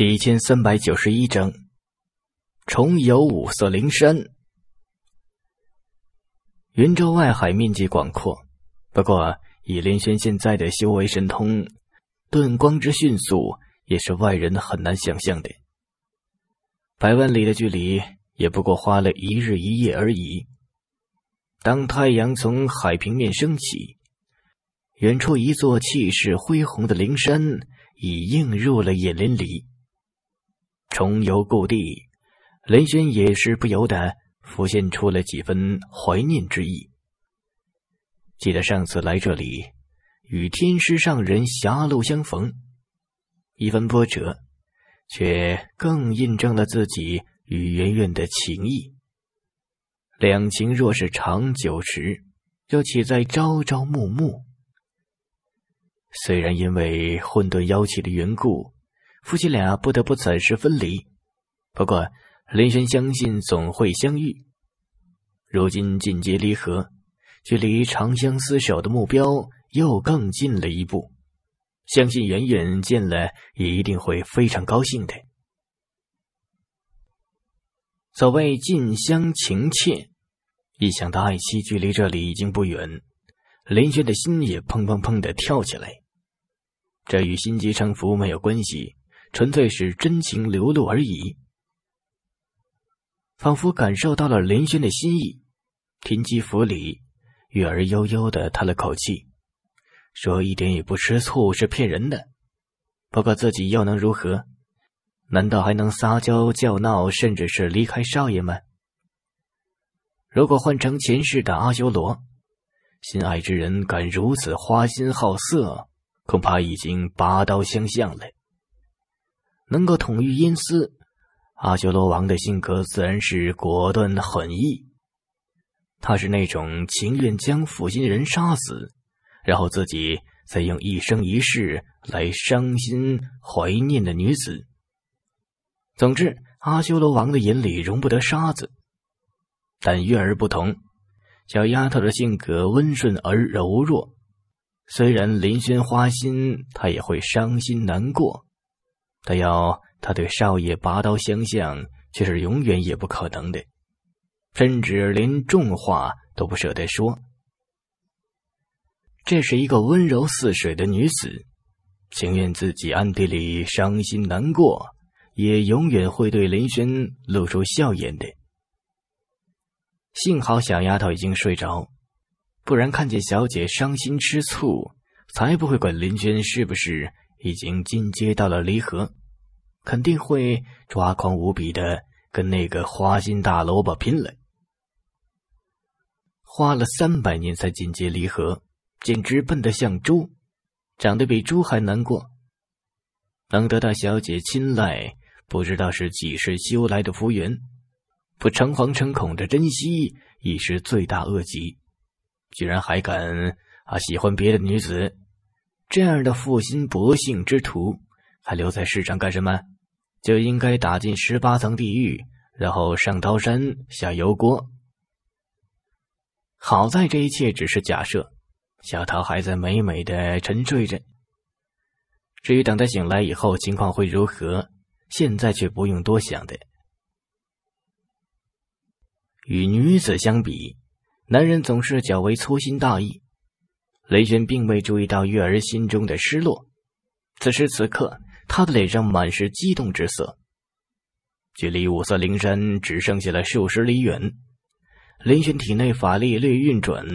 第一千三百九十一章，重游五色灵山。云州外海面积广阔，不过以林轩现在的修为神通，遁光之迅速也是外人很难想象的。百万里的距离，也不过花了一日一夜而已。当太阳从海平面升起，远处一座气势恢宏的灵山已映入了眼帘里。重游故地，雷轩也是不由得浮现出了几分怀念之意。记得上次来这里，与天师上人狭路相逢，一番波折，却更印证了自己与圆圆的情谊。两情若是长久时，又岂在朝朝暮暮？虽然因为混沌妖气的缘故。夫妻俩不得不暂时分离，不过林轩相信总会相遇。如今进阶离合，距离长相厮守的目标又更近了一步，相信远远见了也一定会非常高兴的。所谓近乡情切，一想到爱妻距离这里已经不远，林轩的心也砰砰砰的跳起来。这与心急成浮没有关系。纯粹是真情流露而已，仿佛感受到了林轩的心意。停机佛里，月儿悠悠的叹了口气，说：“一点也不吃醋是骗人的。不过自己又能如何？难道还能撒娇叫闹，甚至是离开少爷吗？”如果换成前世的阿修罗，心爱之人敢如此花心好色，恐怕已经拔刀相向了。能够统御阴司，阿修罗王的性格自然是果断狠意。他是那种情愿将负心人杀死，然后自己再用一生一世来伤心怀念的女子。总之，阿修罗王的眼里容不得沙子。但月儿不同，小丫头的性格温顺而柔弱。虽然林轩花心，她也会伤心难过。他要他对少爷拔刀相向，却是永远也不可能的，甚至连重话都不舍得说。这是一个温柔似水的女子，情愿自己暗地里伤心难过，也永远会对林轩露出笑颜的。幸好小丫头已经睡着，不然看见小姐伤心吃醋，才不会管林轩是不是已经进阶到了离合。肯定会抓狂无比的，跟那个花心大萝卜拼了。花了三百年才进阶离合，简直笨得像猪，长得比猪还难过。能得到小姐青睐，不知道是几世修来的福缘，不诚惶诚恐的珍惜已是罪大恶极，居然还敢啊喜欢别的女子，这样的负心薄幸之徒，还留在世上干什么？就应该打进十八层地狱，然后上刀山下油锅。好在这一切只是假设，小桃还在美美的沉睡着。至于等他醒来以后情况会如何，现在却不用多想的。与女子相比，男人总是较为粗心大意。雷轩并未注意到月儿心中的失落，此时此刻。他的脸上满是激动之色。距离五色灵山只剩下了数十里远，林轩体内法力略运转，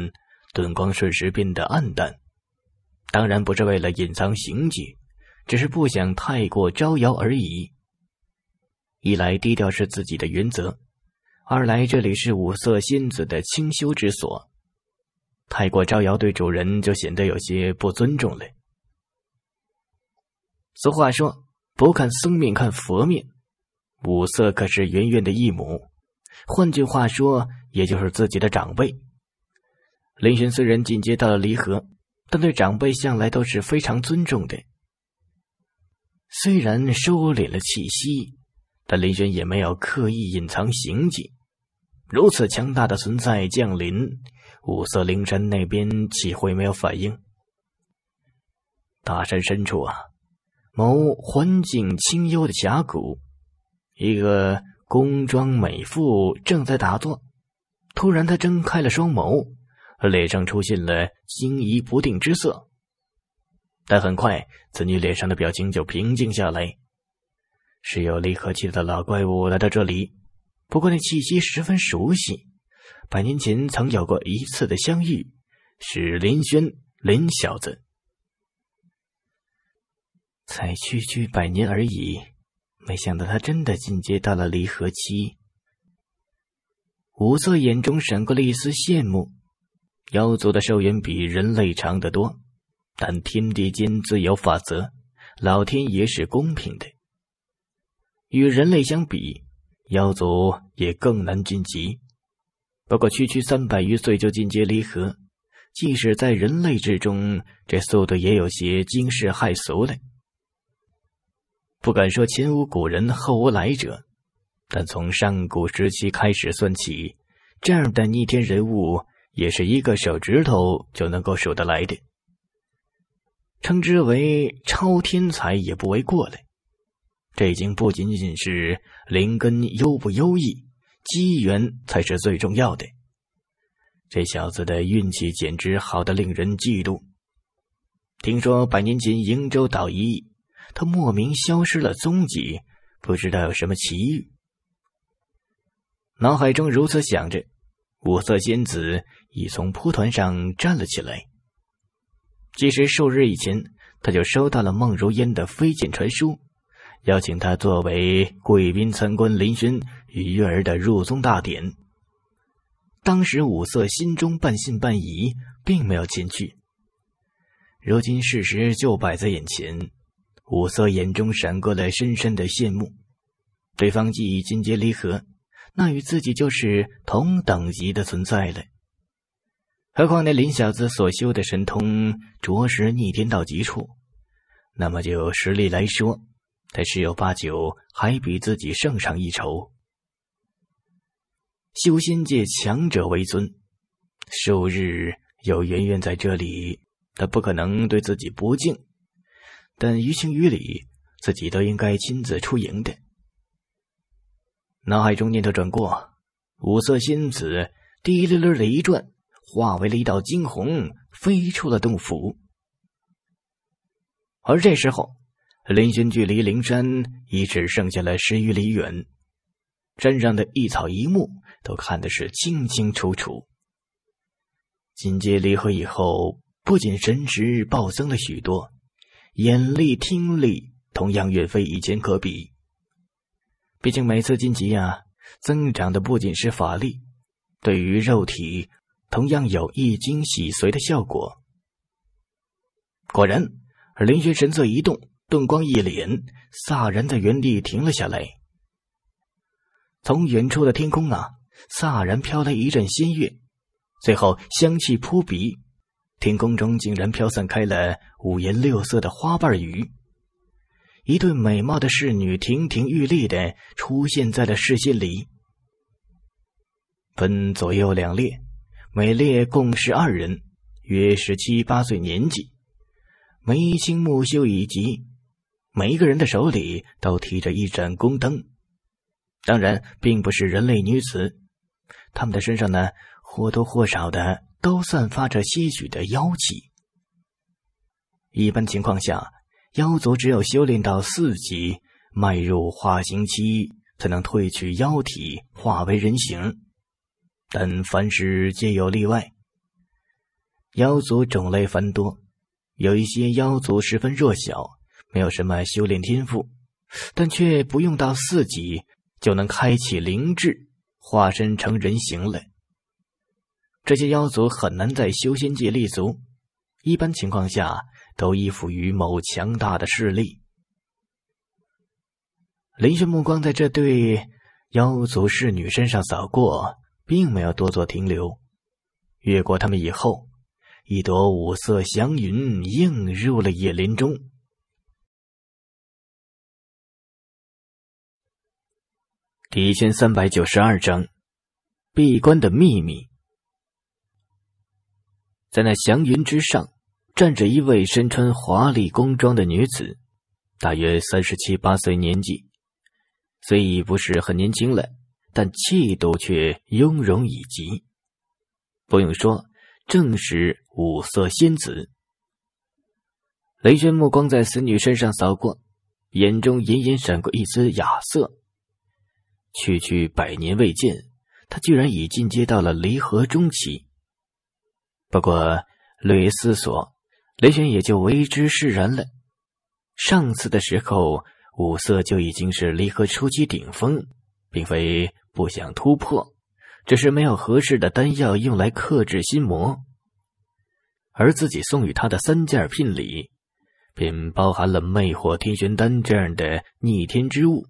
盾光瞬时变得暗淡。当然不是为了隐藏行迹，只是不想太过招摇而已。一来低调是自己的原则，二来这里是五色仙子的清修之所，太过招摇对主人就显得有些不尊重了。俗话说：“不看僧面看佛面。”五色可是圆圆的义母，换句话说，也就是自己的长辈。林轩虽然进阶到了离合，但对长辈向来都是非常尊重的。虽然收敛了气息，但林轩也没有刻意隐藏行迹。如此强大的存在降临五色灵山那边，岂会没有反应？大山深处啊！某环境清幽的峡谷，一个工装美妇正在打坐，突然她睁开了双眸，脸上出现了惊疑不定之色。但很快，此女脸上的表情就平静下来。是有离合气的老怪物来到这里，不过那气息十分熟悉，百年前曾有过一次的相遇，是林轩林小子。才区区百年而已，没想到他真的进阶到了离合期。五色眼中闪过了一丝羡慕。妖族的寿元比人类长得多，但天地间自有法则，老天爷是公平的。与人类相比，妖族也更难晋级。不过区区三百余岁就进阶离合，即使在人类之中，这速度也有些惊世骇俗了。不敢说前无古人后无来者，但从上古时期开始算起，这样的逆天人物也是一个手指头就能够数得来的。称之为超天才也不为过嘞。这已经不仅仅是灵根优不优异，机缘才是最重要的。这小子的运气简直好得令人嫉妒。听说百年前瀛洲岛一役。他莫名消失了踪迹，不知道有什么奇遇。脑海中如此想着，五色仙子已从蒲团上站了起来。其实数日以前，他就收到了孟如烟的飞剑传书，邀请他作为贵宾参观林轩与月儿的入宗大典。当时五色心中半信半疑，并没有前去。如今事实就摆在眼前。五色眼中闪过了深深的羡慕。对方既已进阶离合，那与自己就是同等级的存在了。何况那林小子所修的神通，着实逆天到极处。那么就实力来说，他十有八九还比自己胜上一筹。修仙界强者为尊，数日有圆圆在这里，他不可能对自己不敬。但于情于理，自己都应该亲自出营的。脑海中念头转过，五色仙子滴溜溜的一转，化为了一道惊鸿，飞出了洞府。而这时候，林轩距离灵山已只剩下了十余里远，山上的一草一木都看得是清清楚楚。紧接离合以后，不仅神识暴增了许多。眼力、听力同样远非以前可比。毕竟每次晋级呀，增长的不仅是法力，对于肉体同样有易经洗髓的效果。果然，而林轩神色一动，顿光一脸，飒然在原地停了下来。从远处的天空啊，飒然飘来一阵新月，最后香气扑鼻。天空中竟然飘散开了五颜六色的花瓣雨。一对美貌的侍女亭亭玉立的出现在了视线里，分左右两列，每列共十二人，约十七八岁年纪，眉清目秀以及每一个人的手里都提着一盏宫灯。当然，并不是人类女子，她们的身上呢或多或少的。都散发着些许的妖气。一般情况下，妖族只有修炼到四级，迈入化形期，才能褪去妖体，化为人形。但凡事皆有例外，妖族种类繁多，有一些妖族十分弱小，没有什么修炼天赋，但却不用到四级就能开启灵智，化身成人形了。这些妖族很难在修仙界立足，一般情况下都依附于某强大的势力。林轩目光在这对妖族侍女身上扫过，并没有多做停留，越过他们以后，一朵五色祥云映入了野林中。第一千三百九十二章：闭关的秘密。在那祥云之上，站着一位身穿华丽宫装的女子，大约三十七八岁年纪，虽已不是很年轻了，但气度却雍容以及。不用说，正是五色仙子。雷轩目光在此女身上扫过，眼中隐隐闪过一丝讶色。区区百年未见，她居然已进阶到了离合中期。不过，略一思索，雷玄也就为之释然了。上次的时候，五色就已经是离合初期顶峰，并非不想突破，只是没有合适的丹药用来克制心魔。而自己送予他的三件聘礼，便包含了魅惑天玄丹这样的逆天之物，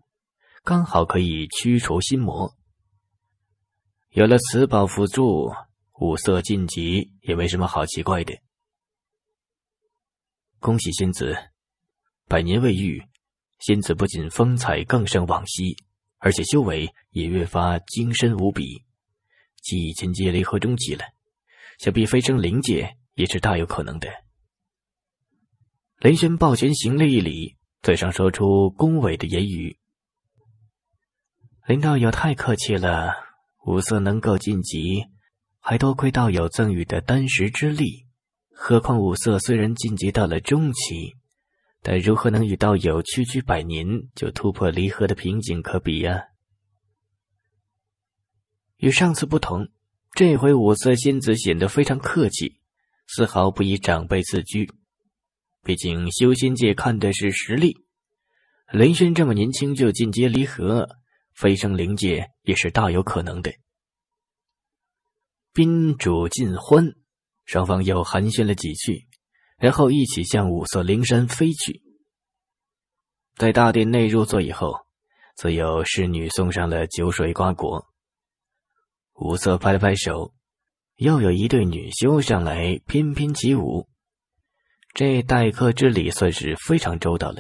刚好可以驱除心魔。有了此宝辅助。五色晋级也没什么好奇怪的，恭喜仙子，百年未遇，仙子不仅风采更胜往昔，而且修为也越发精深无比，即已进阶雷合中期了，想必飞升灵界也是大有可能的。雷轩抱拳行了一礼，嘴上说出恭维的言语：“林道友太客气了，五色能够晋级。”还多亏道友赠予的丹石之力，何况五色虽然晋级到了中期，但如何能与道友区区百年就突破离合的瓶颈可比呀？与上次不同，这回五色仙子显得非常客气，丝毫不以长辈自居。毕竟修仙界看的是实力，林轩这么年轻就进阶离合，飞升灵界也是大有可能的。宾主尽欢，双方又寒暄了几句，然后一起向五色灵山飞去。在大殿内入座以后，自有侍女送上了酒水瓜果。五色拍了拍手，又有一对女修上来翩翩起舞。这待客之礼算是非常周到了。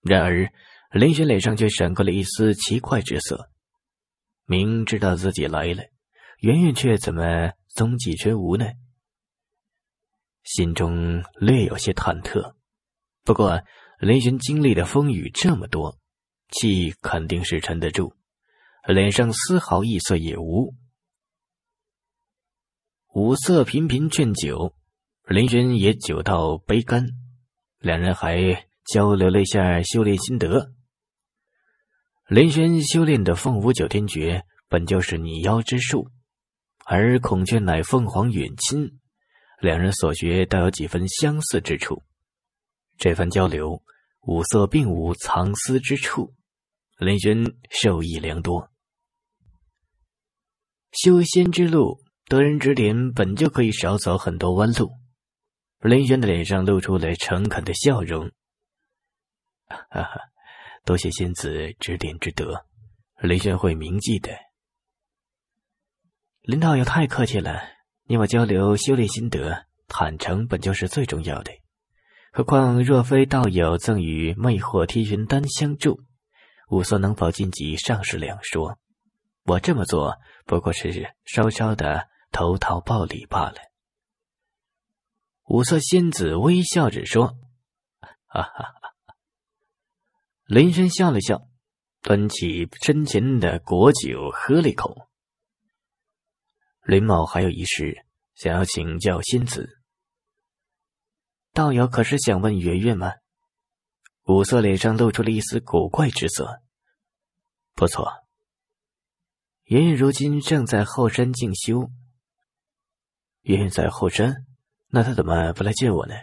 然而，林玄脸上却闪过了一丝奇怪之色，明知道自己来了。圆圆却怎么踪迹全无呢？心中略有些忐忑，不过雷玄经历的风雨这么多，气肯定是沉得住，脸上丝毫异色也无。五色频频劝酒，林轩也酒到杯干，两人还交流了一下修炼心得。林轩修炼的凤舞九天诀本就是拟妖之术。而孔雀乃凤凰远亲，两人所学倒有几分相似之处。这番交流，五色并无藏私之处，林轩受益良多。修仙之路得人指点，本就可以少走很多弯路。林轩的脸上露出了诚恳的笑容：“哈哈，多谢仙子指点之德，林轩会铭记的。”林道友太客气了，你我交流修炼心得，坦诚本就是最重要的。何况若非道友赠与魅惑天云丹相助，五色能否晋级尚是两说。我这么做不过是稍稍的投桃报李罢了。”五色仙子微笑着说：“哈哈哈。”林深笑了笑，端起身前的果酒喝了一口。林某还有一事想要请教仙子，道友可是想问圆圆吗？五色脸上露出了一丝古怪之色。不错，圆圆如今正在后山静修。圆圆在后山，那她怎么不来见我呢？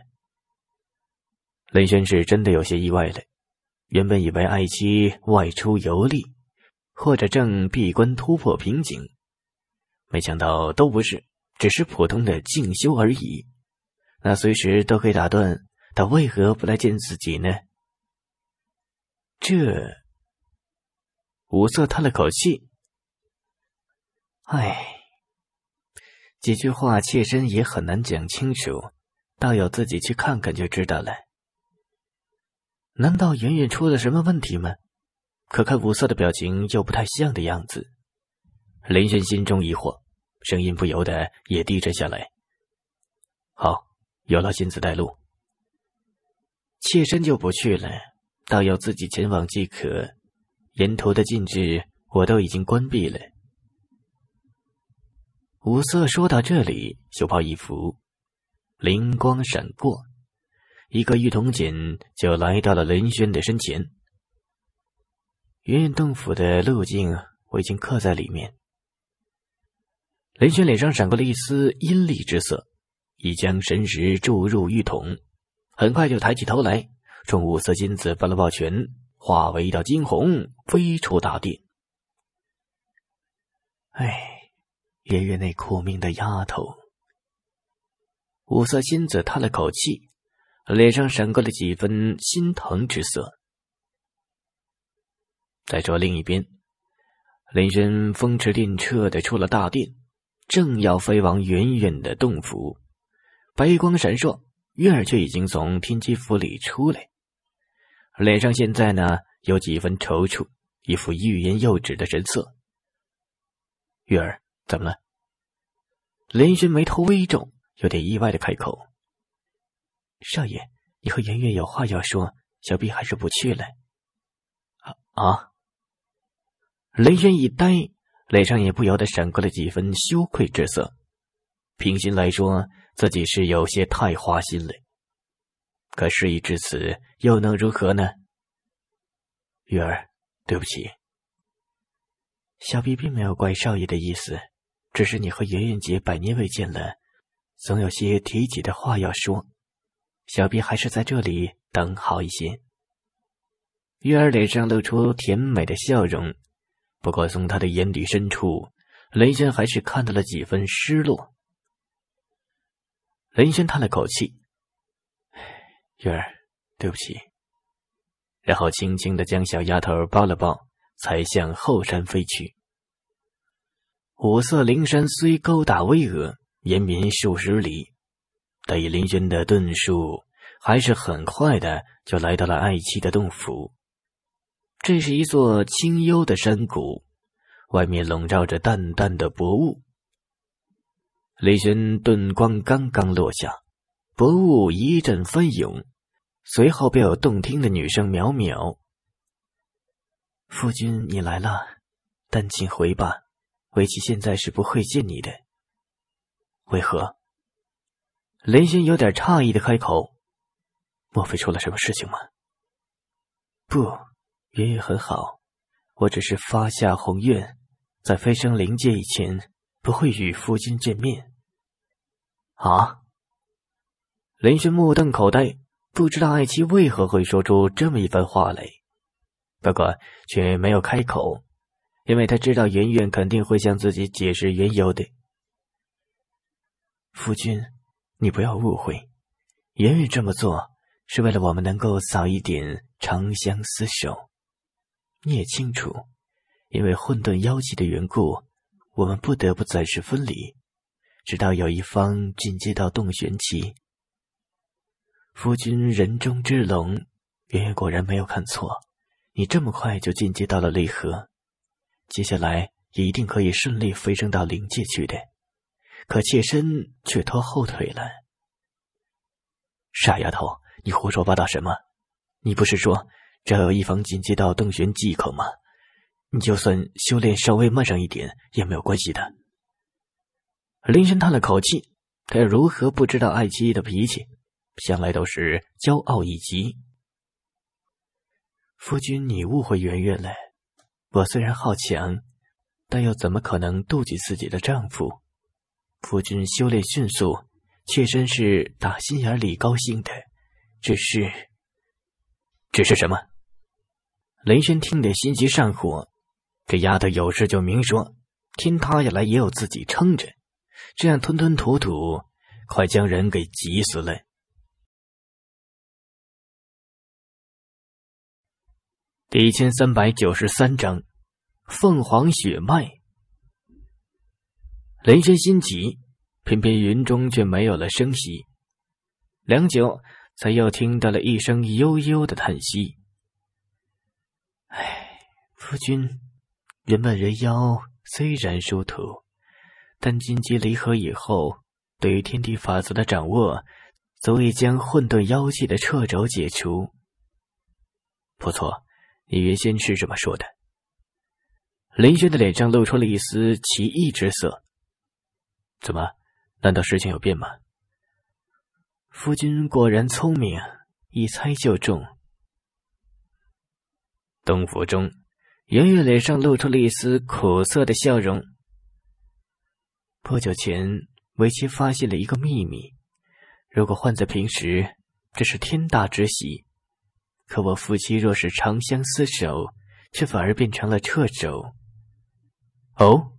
林轩是真的有些意外了，原本以为爱妻外出游历，或者正闭关突破瓶颈。没想到都不是，只是普通的进修而已。那随时都可以打断，他为何不来见自己呢？这五色叹了口气：“哎，几句话，妾身也很难讲清楚，道友自己去看看就知道了。”难道云云出了什么问题吗？可看五色的表情，又不太像的样子。林轩心中疑惑，声音不由得也低沉下来。“好，有劳仙子带路，妾身就不去了，倒要自己前往即可。沿途的禁制我都已经关闭了。”五色说到这里，袖袍一拂，灵光闪过，一个玉铜锦就来到了林轩的身前。云云洞府的路径我已经刻在里面。林轩脸上闪过了一丝阴厉之色，已将神识注入玉桶，很快就抬起头来，冲五色金子抱了抱拳，化为一道金虹飞出大殿。哎，爷爷那苦命的丫头。五色金子叹了口气，脸上闪过了几分心疼之色。再说另一边，林轩风驰电掣的出了大殿。正要飞往远远的洞府，白光闪烁，月儿却已经从天机府里出来，脸上现在呢有几分踌躇，一副欲言又止的神色。月儿怎么了？雷轩眉头微皱，有点意外的开口：“少爷，你和圆圆有话要说，小碧还是不去了。”啊啊！雷轩一呆。脸上也不由得闪过了几分羞愧之色。平心来说，自己是有些太花心了。可事已至此，又能如何呢？月儿，对不起。小毕并没有怪少爷的意思，只是你和圆圆姐百年未见了，总有些提起的话要说。小毕还是在这里等好一些。月儿脸上露出甜美的笑容。不过，从他的眼底深处，雷轩还是看到了几分失落。雷轩叹了口气：“月儿，对不起。”然后轻轻的将小丫头抱了抱，才向后山飞去。五色灵山虽高大巍峨，延绵数十里，但以林轩的遁术，还是很快的就来到了爱妻的洞府。这是一座清幽的山谷，外面笼罩着淡淡的薄雾。雷轩遁光刚刚落下，薄雾一阵翻涌，随后便有动听的女声渺渺：“夫君，你来了，但请回吧，为妻现在是不会见你的。”为何？雷轩有点诧异的开口：“莫非出了什么事情吗？”不。云云很好，我只是发下宏愿，在飞升灵界以前不会与夫君见面。啊！林轩目瞪口呆，不知道爱妻为何会说出这么一番话来，不过却没有开口，因为他知道圆圆肯定会向自己解释缘由的。夫君，你不要误会，圆圆这么做是为了我们能够早一点长相厮守。你也清楚，因为混沌妖气的缘故，我们不得不暂时分离，直到有一方进阶到洞玄期。夫君人中之龙，圆圆果然没有看错，你这么快就进阶到了离合，接下来一定可以顺利飞升到灵界去的。可妾身却拖后腿了。傻丫头，你胡说八道什么？你不是说？这有一方紧级到洞玄即可嘛，你就算修炼稍微慢上一点也没有关系的。林轩叹了口气，他如何不知道爱奇艺的脾气，向来都是骄傲以及。夫君，你误会圆月了。我虽然好强，但又怎么可能妒忌自己的丈夫？夫君修炼迅速，妾身是打心眼里高兴的，只是，只是什么？雷轩听得心急上火，这丫头有事就明说，天塌下来也有自己撑着，这样吞吞吐吐，快将人给急死了。第一千三百九十三章，凤凰血脉。雷轩心急，偏偏云中却没有了声息，良久，才又听到了一声悠悠的叹息。唉，夫君，原本人妖虽然殊途，但金鸡离合以后，对于天地法则的掌握，足以将混沌妖气的掣肘解除。不错，你原先是这么说的。林轩的脸上露出了一丝奇异之色。怎么？难道事情有变吗？夫君果然聪明，一猜就中。东府中，颜玉脸上露出了一丝苦涩的笑容。不久前，维七发现了一个秘密。如果换在平时，这是天大之喜；可我夫妻若是长相厮守，却反而变成了掣肘。哦，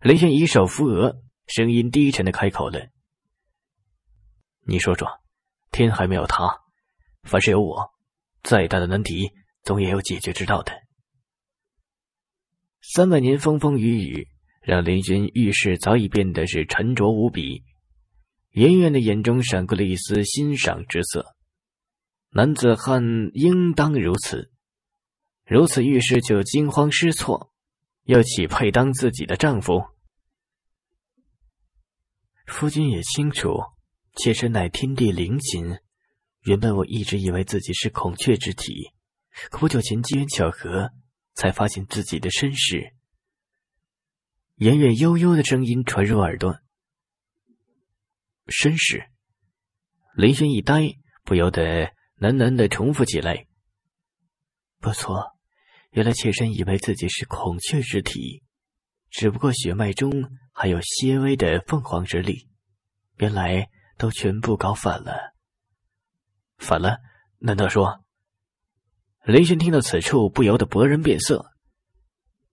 雷玄一手扶额，声音低沉的开口了：“你说说，天还没有塌，凡事有我，再大的难题。”总也有解决之道的。三百年风风雨雨，让林轩遇事早已变得是沉着无比。圆圆的眼中闪过了一丝欣赏之色。男子汉应当如此，如此遇事就惊慌失措，又岂配当自己的丈夫？夫君也清楚，妾身乃天地灵心。原本我一直以为自己是孔雀之体。可不久前，机缘巧合，才发现自己的身世。远远悠悠的声音传入耳朵。身世，林轩一呆，不由得喃喃的重复起来。不错，原来妾身以为自己是孔雀之体，只不过血脉中还有些微的凤凰之力，原来都全部搞反了。反了？难道说？雷玄听到此处，不由得勃然变色。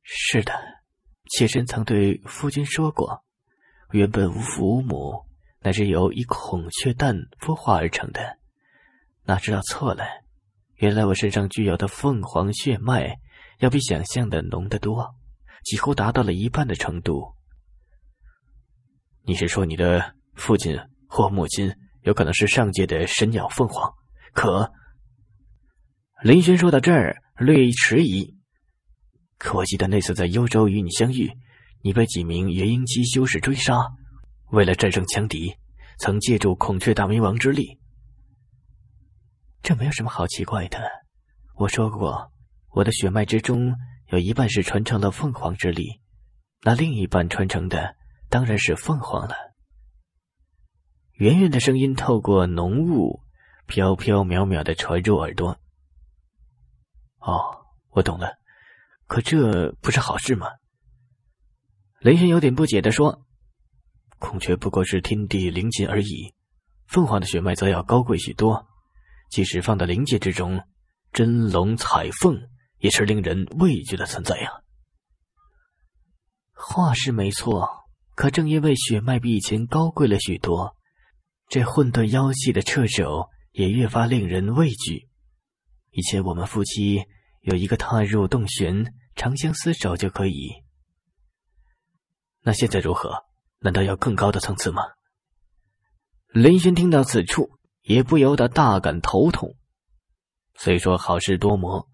是的，妾身曾对夫君说过，原本无父无母，乃是由一孔雀蛋孵化而成的。哪知道错了，原来我身上具有的凤凰血脉，要比想象的浓得多，几乎达到了一半的程度。你是说你的父亲或母亲有可能是上界的神鸟凤凰？可？林轩说到这儿略迟疑，可我记得那次在幽州与你相遇，你被几名元婴期修士追杀，为了战胜强敌，曾借助孔雀大明王之力。这没有什么好奇怪的。我说过，我的血脉之中有一半是传承了凤凰之力，那另一半传承的当然是凤凰了。圆圆的声音透过浓雾，飘飘渺渺的传入耳朵。哦，我懂了，可这不是好事吗？雷神有点不解的说：“孔雀不过是天地灵禽而已，凤凰的血脉则要高贵许多，即使放在灵界之中，真龙彩凤也是令人畏惧的存在呀。”话是没错，可正因为血脉比以前高贵了许多，这混沌妖气的掣肘也越发令人畏惧。以前我们夫妻有一个踏入洞玄，长相厮守就可以。那现在如何？难道要更高的层次吗？林轩听到此处，也不由得大感头痛。虽说好事多磨，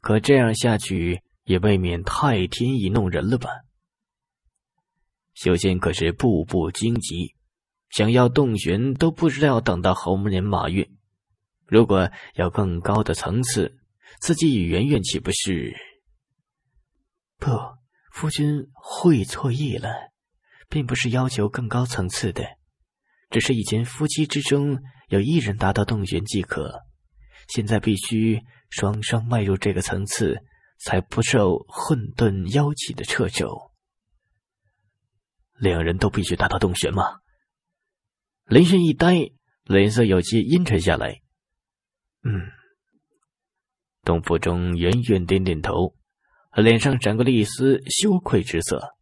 可这样下去也未免太天意弄人了吧？修仙可是步步荆棘，想要洞玄都不知道等到猴年马月。如果要更高的层次，自己与圆圆岂不是？不，夫君会错意了，并不是要求更高层次的，只是以前夫妻之中有一人达到洞玄即可，现在必须双双迈入这个层次，才不受混沌妖气的掣肘。两人都必须达到洞玄吗？林轩一呆，脸色有些阴沉下来。嗯。董福忠远远点点头，脸上闪过了一丝羞愧之色。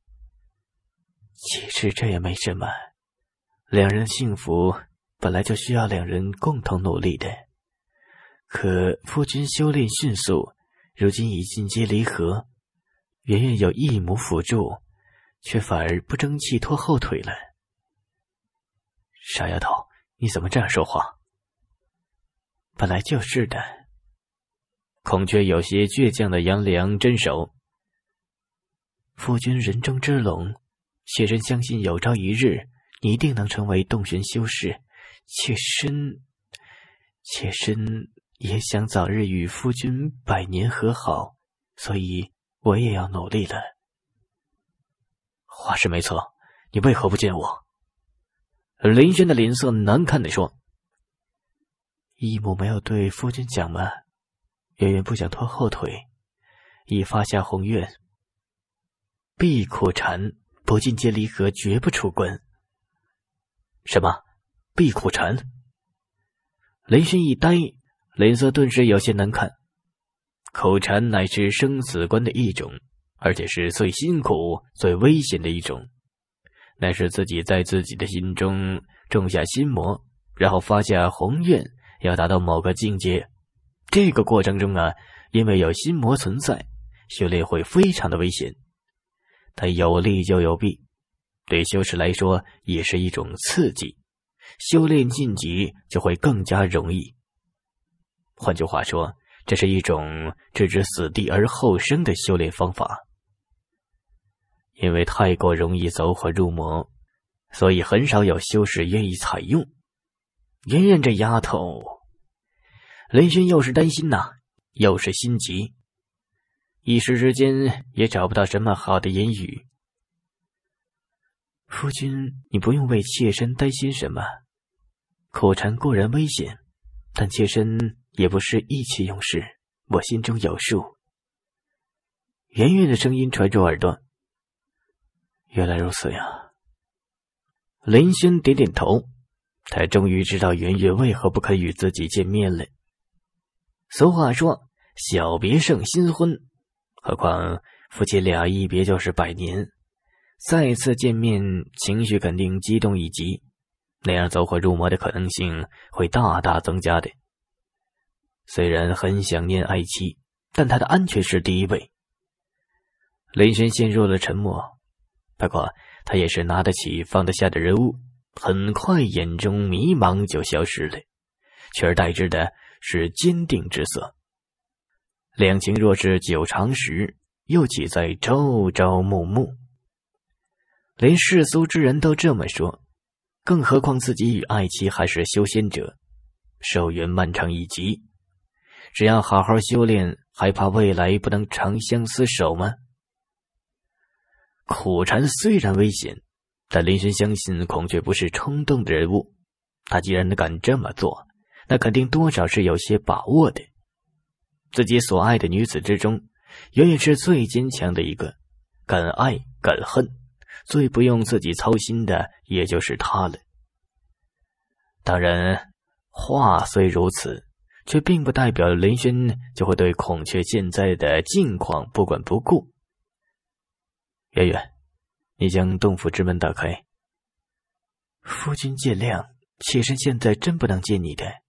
其实这也没什么，两人幸福本来就需要两人共同努力的。可夫君修炼迅速，如今已进阶离合，远远有义母辅助，却反而不争气，拖后腿了。傻丫头，你怎么这样说话？本来就是的。孔雀有些倔强的杨良真守。夫君人中之龙，妾身相信有朝一日你一定能成为洞玄修士。妾身，妾身也想早日与夫君百年和好，所以我也要努力了。话是没错，你为何不见我？林轩的脸色难看的说。义母没有对夫君讲吗？圆圆不想拖后腿，已发下宏愿。必苦禅不进阶离合，绝不出关。什么？必苦禅？雷轩一呆，脸色顿时有些难看。口禅乃是生死关的一种，而且是最辛苦、最危险的一种。乃是自己在自己的心中种下心魔，然后发下宏愿。要达到某个境界，这个过程中啊，因为有心魔存在，修炼会非常的危险。它有利就有弊，对修士来说也是一种刺激，修炼晋级就会更加容易。换句话说，这是一种置之死地而后生的修炼方法。因为太过容易走火入魔，所以很少有修士愿意采用。圆圆这丫头。雷轩又是担心呐，又是心急，一时之间也找不到什么好的言语。夫君，你不用为妾身担心什么。口馋固然危险，但妾身也不是意气用事，我心中有数。圆圆的声音传入耳朵。原来如此呀。林轩点点头，他终于知道圆圆为何不肯与自己见面了。俗话说：“小别胜新婚。”何况夫妻俩一别就是百年，再次见面，情绪肯定激动一极，那样走火入魔的可能性会大大增加的。虽然很想念爱妻，但她的安全是第一位。林轩陷入了沉默。不过他也是拿得起放得下的人物，很快眼中迷茫就消失了，取而代之的。是坚定之色。两情若是久长时，又岂在朝朝暮暮？连世俗之人都这么说，更何况自己与爱妻还是修仙者，寿元漫长一极。只要好好修炼，还怕未来不能长相厮守吗？苦禅虽然危险，但林轩相信孔雀不是冲动的人物。他既然能敢这么做。那肯定多少是有些把握的。自己所爱的女子之中，远远是最坚强的一个，敢爱敢恨，最不用自己操心的，也就是她了。当然，话虽如此，却并不代表林轩就会对孔雀现在的境况不管不顾。圆圆，你将洞府之门打开。夫君见谅，妾身现在真不能见你的。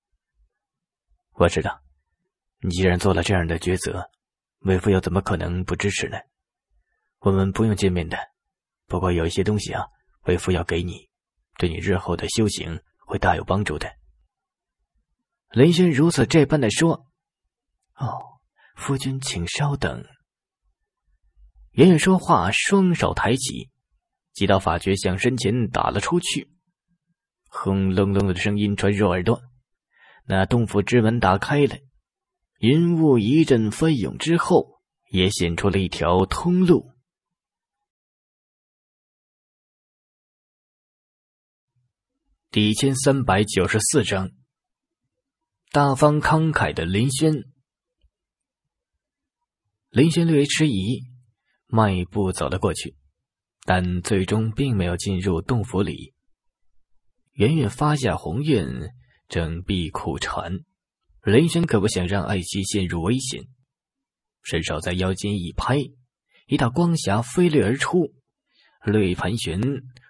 我知道，你既然做了这样的抉择，为父又怎么可能不支持呢？我们不用见面的，不过有一些东西啊，为父要给你，对你日后的修行会大有帮助的。雷轩如此这般的说：“哦，夫君，请稍等。”爷爷说话，双手抬起，几道法诀向身前打了出去，轰隆隆的声音传入耳朵。那洞府之门打开了，云雾一阵翻涌之后，也显出了一条通路。第一千三百九十四章，大方慷慨的林轩，林轩略为迟疑，迈步走了过去，但最终并没有进入洞府里。远远发下红印。整闭苦禅，雷声可不想让艾希陷入危险，伸手在腰间一拍，一道光霞飞掠而出，泪盘旋，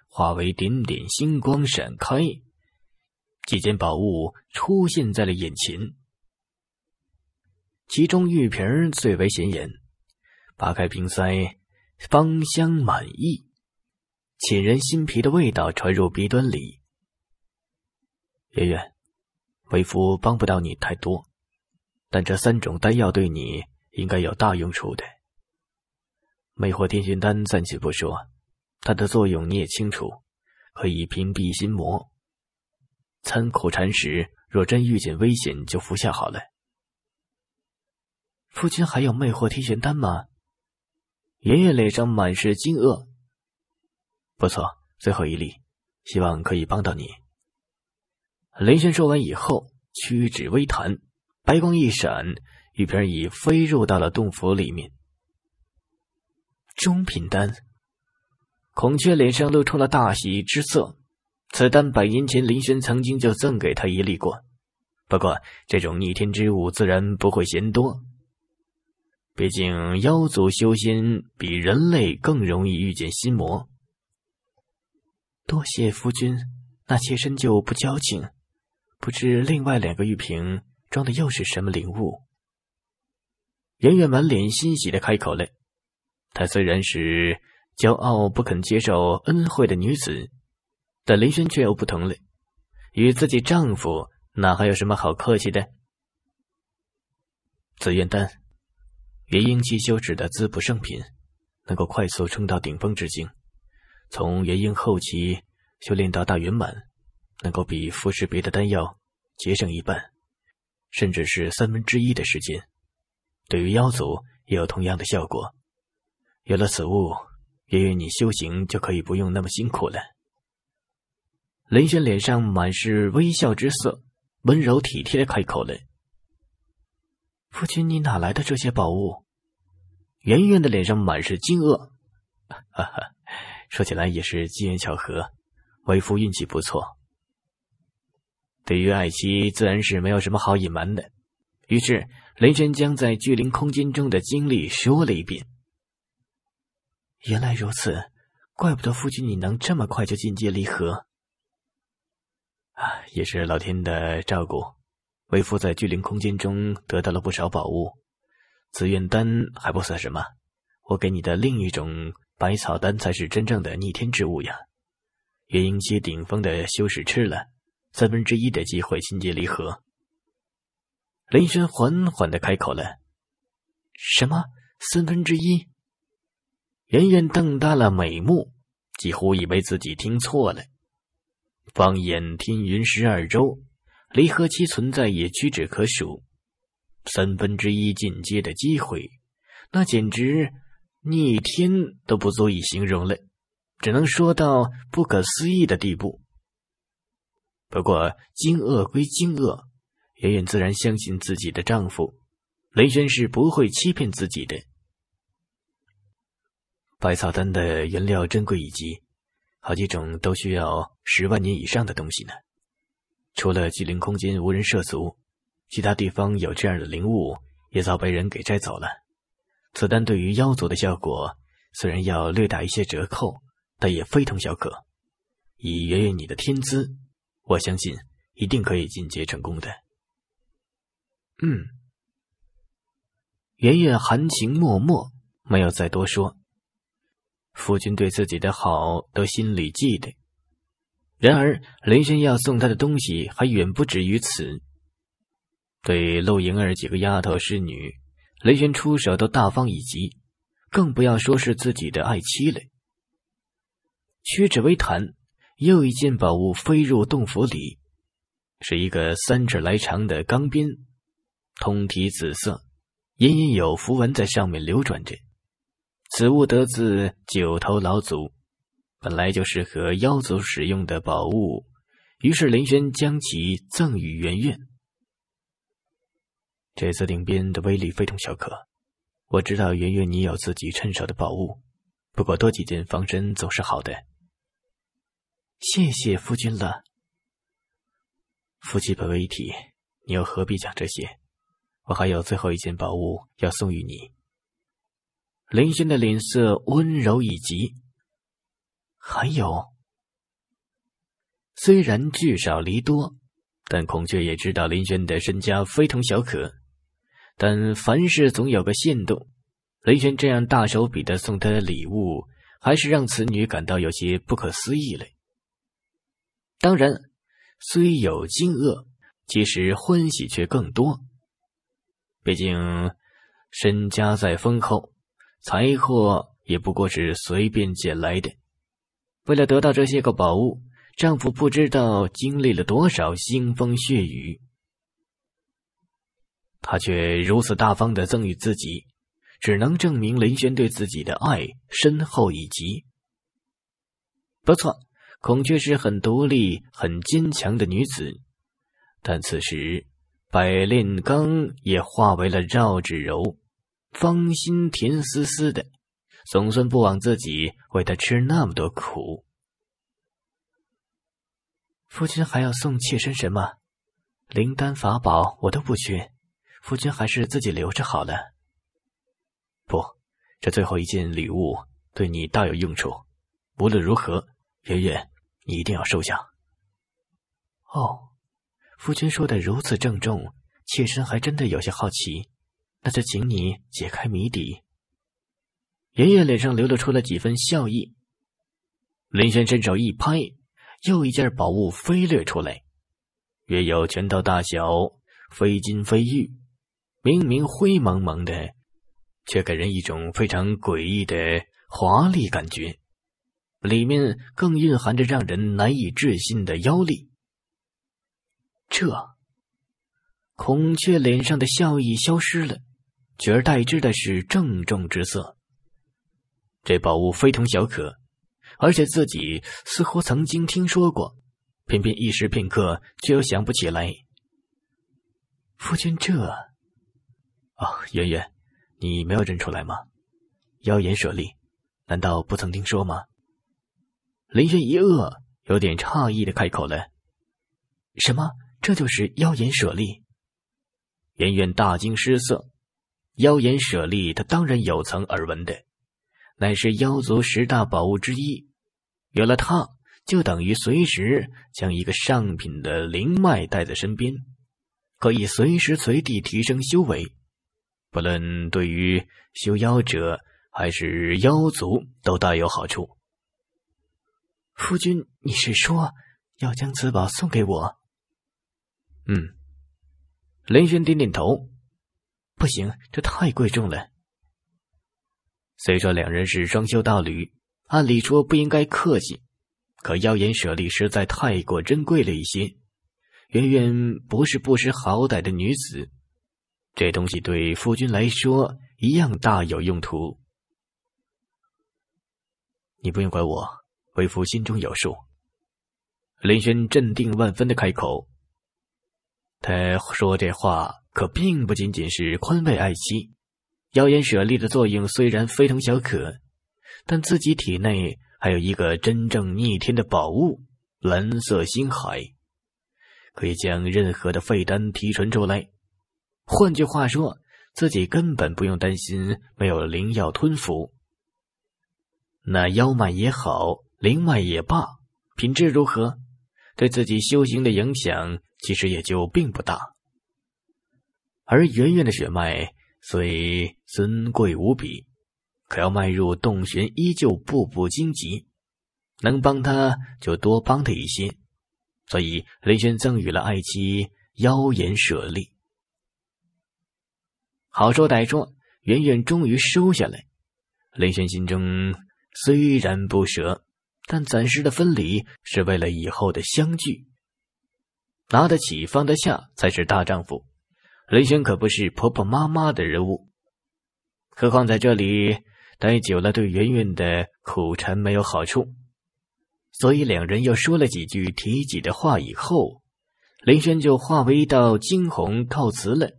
化为点点星光闪开，几件宝物出现在了眼前，其中玉瓶最为显眼，扒开瓶塞，芳香满溢，沁人心脾的味道传入鼻端里，圆圆。为夫帮不到你太多，但这三种丹药对你应该有大用处的。魅惑天玄丹暂且不说，它的作用你也清楚，可以屏蔽心魔。参苦禅时，若真遇见危险，就服下好了。夫君还有魅惑天玄丹吗？爷爷脸上满是惊愕。不错，最后一粒，希望可以帮到你。林轩说完以后，屈指微弹，白光一闪，玉瓶已飞入到了洞府里面。中品丹，孔雀脸上露出了大喜之色。此丹百年前林轩曾经就赠给他一粒过，不过这种逆天之物自然不会嫌多。毕竟妖族修仙比人类更容易遇见心魔。多谢夫君，那妾身就不矫情。不知另外两个玉瓶装的又是什么灵物？圆圆满脸欣喜的开口了。她虽然是骄傲不肯接受恩惠的女子，但林轩却又不同了。与自己丈夫哪还有什么好客气的？紫苑丹，元婴期修士的滋补圣品，能够快速冲到顶峰之境，从元婴后期修炼到大圆满。能够比服食别的丹药节省一半，甚至是三分之一的时间，对于妖族也有同样的效果。有了此物，圆圆你修行就可以不用那么辛苦了。雷轩脸上满是微笑之色，温柔体贴的开口了：“父亲，你哪来的这些宝物？”圆圆的脸上满是惊愕。哈哈，说起来也是机缘巧合，为夫运气不错。对于爱妻，自然是没有什么好隐瞒的。于是，雷神将在巨灵空间中的经历说了一遍。原来如此，怪不得夫君你能这么快就进阶离合。啊，也是老天的照顾。为夫在巨灵空间中得到了不少宝物，紫苑丹还不算什么，我给你的另一种百草丹才是真正的逆天之物呀！元婴期顶峰的修士吃了。三分之一的机会，进阶离合。林轩缓缓的开口了：“什么？三分之一？”圆圆瞪大了美目，几乎以为自己听错了。放眼天云十二州，离合期存在也屈指可数，三分之一进阶的机会，那简直逆天都不足以形容了，只能说到不可思议的地步。不过惊愕归惊愕，圆圆自然相信自己的丈夫雷轩是不会欺骗自己的。百草丹的原料珍贵以及好几种都需要十万年以上的东西呢。除了纪灵空间无人涉足，其他地方有这样的灵物也早被人给摘走了。此丹对于妖族的效果虽然要略打一些折扣，但也非同小可。以圆圆你的天资。我相信一定可以进阶成功的。嗯，圆圆含情脉脉，没有再多说。夫君对自己的好都心里记得，然而，雷轩要送他的东西还远不止于此。对陆莹儿几个丫头侍女，雷轩出手都大方以及，更不要说是自己的爱妻了。屈指微弹。又一件宝物飞入洞府里，是一个三尺来长的钢鞭，通体紫色，隐隐有符文在上面流转着。此物得自九头老祖，本来就适合妖族使用的宝物，于是林轩将其赠与圆圆。这次顶鞭的威力非同小可，我知道圆圆你有自己趁手的宝物，不过多几件防身总是好的。谢谢夫君了。夫妻本为一体，你又何必讲这些？我还有最后一件宝物要送与你。林轩的脸色温柔以及。还有，虽然聚少离多，但孔雀也知道林轩的身家非同小可。但凡事总有个限度，林轩这样大手笔的送他礼物，还是让此女感到有些不可思议了。当然，虽有惊愕，其实欢喜却更多。毕竟，身家再丰厚，财货也不过是随便捡来的。为了得到这些个宝物，丈夫不知道经历了多少腥风血雨。他却如此大方的赠与自己，只能证明林轩对自己的爱深厚以及。不错。孔雀是很独立、很坚强的女子，但此时，百炼钢也化为了绕指柔，芳心甜丝丝的，总算不枉自己为他吃那么多苦。夫君还要送妾身什么？灵丹法宝我都不缺，夫君还是自己留着好了。不，这最后一件礼物对你大有用处。无论如何，圆圆。你一定要收下。哦，夫君说的如此郑重，妾身还真的有些好奇，那就请你解开谜底。爷爷脸上流露出了几分笑意。林轩伸手一拍，又一件宝物飞掠出来，约有拳头大小，非金非玉，明明灰蒙蒙的，却给人一种非常诡异的华丽感觉。里面更蕴含着让人难以置信的妖力。这孔雀脸上的笑意消失了，取而代之的是郑重之色。这宝物非同小可，而且自己似乎曾经听说过，偏偏一时片刻却又想不起来。夫君，这哦，圆圆，你没有认出来吗？妖言舍利，难道不曾听说吗？林轩一愕，有点诧异的开口了：“什么？这就是妖眼舍利？”圆圆大惊失色。妖眼舍利，他当然有曾耳闻的，乃是妖族十大宝物之一。有了它，就等于随时将一个上品的灵脉带在身边，可以随时随地提升修为。不论对于修妖者还是妖族，都大有好处。夫君，你是说要将此宝送给我？嗯。林轩点点头。不行，这太贵重了。虽说两人是双修道侣，按理说不应该客气，可妖言舍利实在太过珍贵了一些。圆圆不是不识好歹的女子，这东西对夫君来说一样大有用途。你不用管我。为父心中有数。林轩镇定万分的开口。他说这话可并不仅仅是宽慰爱妻。妖眼舍利的作用虽然非同小可，但自己体内还有一个真正逆天的宝物——蓝色星海，可以将任何的废丹提纯出来。换句话说，自己根本不用担心没有灵药吞服。那妖脉也好。灵脉也罢，品质如何，对自己修行的影响其实也就并不大。而圆圆的血脉虽尊贵无比，可要迈入洞玄依旧步步荆棘，能帮他就多帮他一些。所以雷轩赠予了爱妻妖眼舍利。好说歹说，圆圆终于收下来。雷轩心中虽然不舍。但暂时的分离是为了以后的相聚。拿得起，放得下，才是大丈夫。林轩可不是婆婆妈妈的人物。何况在这里待久了，对圆圆的苦缠没有好处。所以两人又说了几句提及的话以后，林轩就化为一道惊鸿告辞了。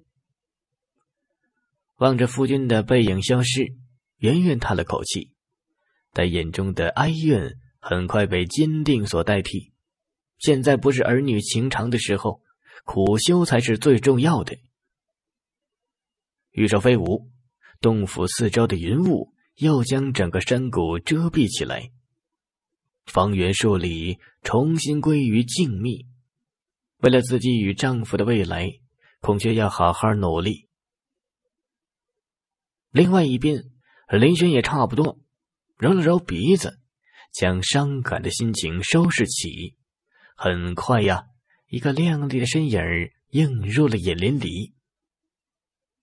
望着夫君的背影消失，圆圆叹了口气，但眼中的哀怨。很快被坚定所代替。现在不是儿女情长的时候，苦修才是最重要的。玉手飞舞，洞府四周的云雾又将整个山谷遮蔽起来，方圆数里重新归于静谧。为了自己与丈夫的未来，孔雀要好好努力。另外一边，林轩也差不多，揉了揉鼻子。将伤感的心情收拾起，很快呀，一个靓丽的身影映入了眼帘里。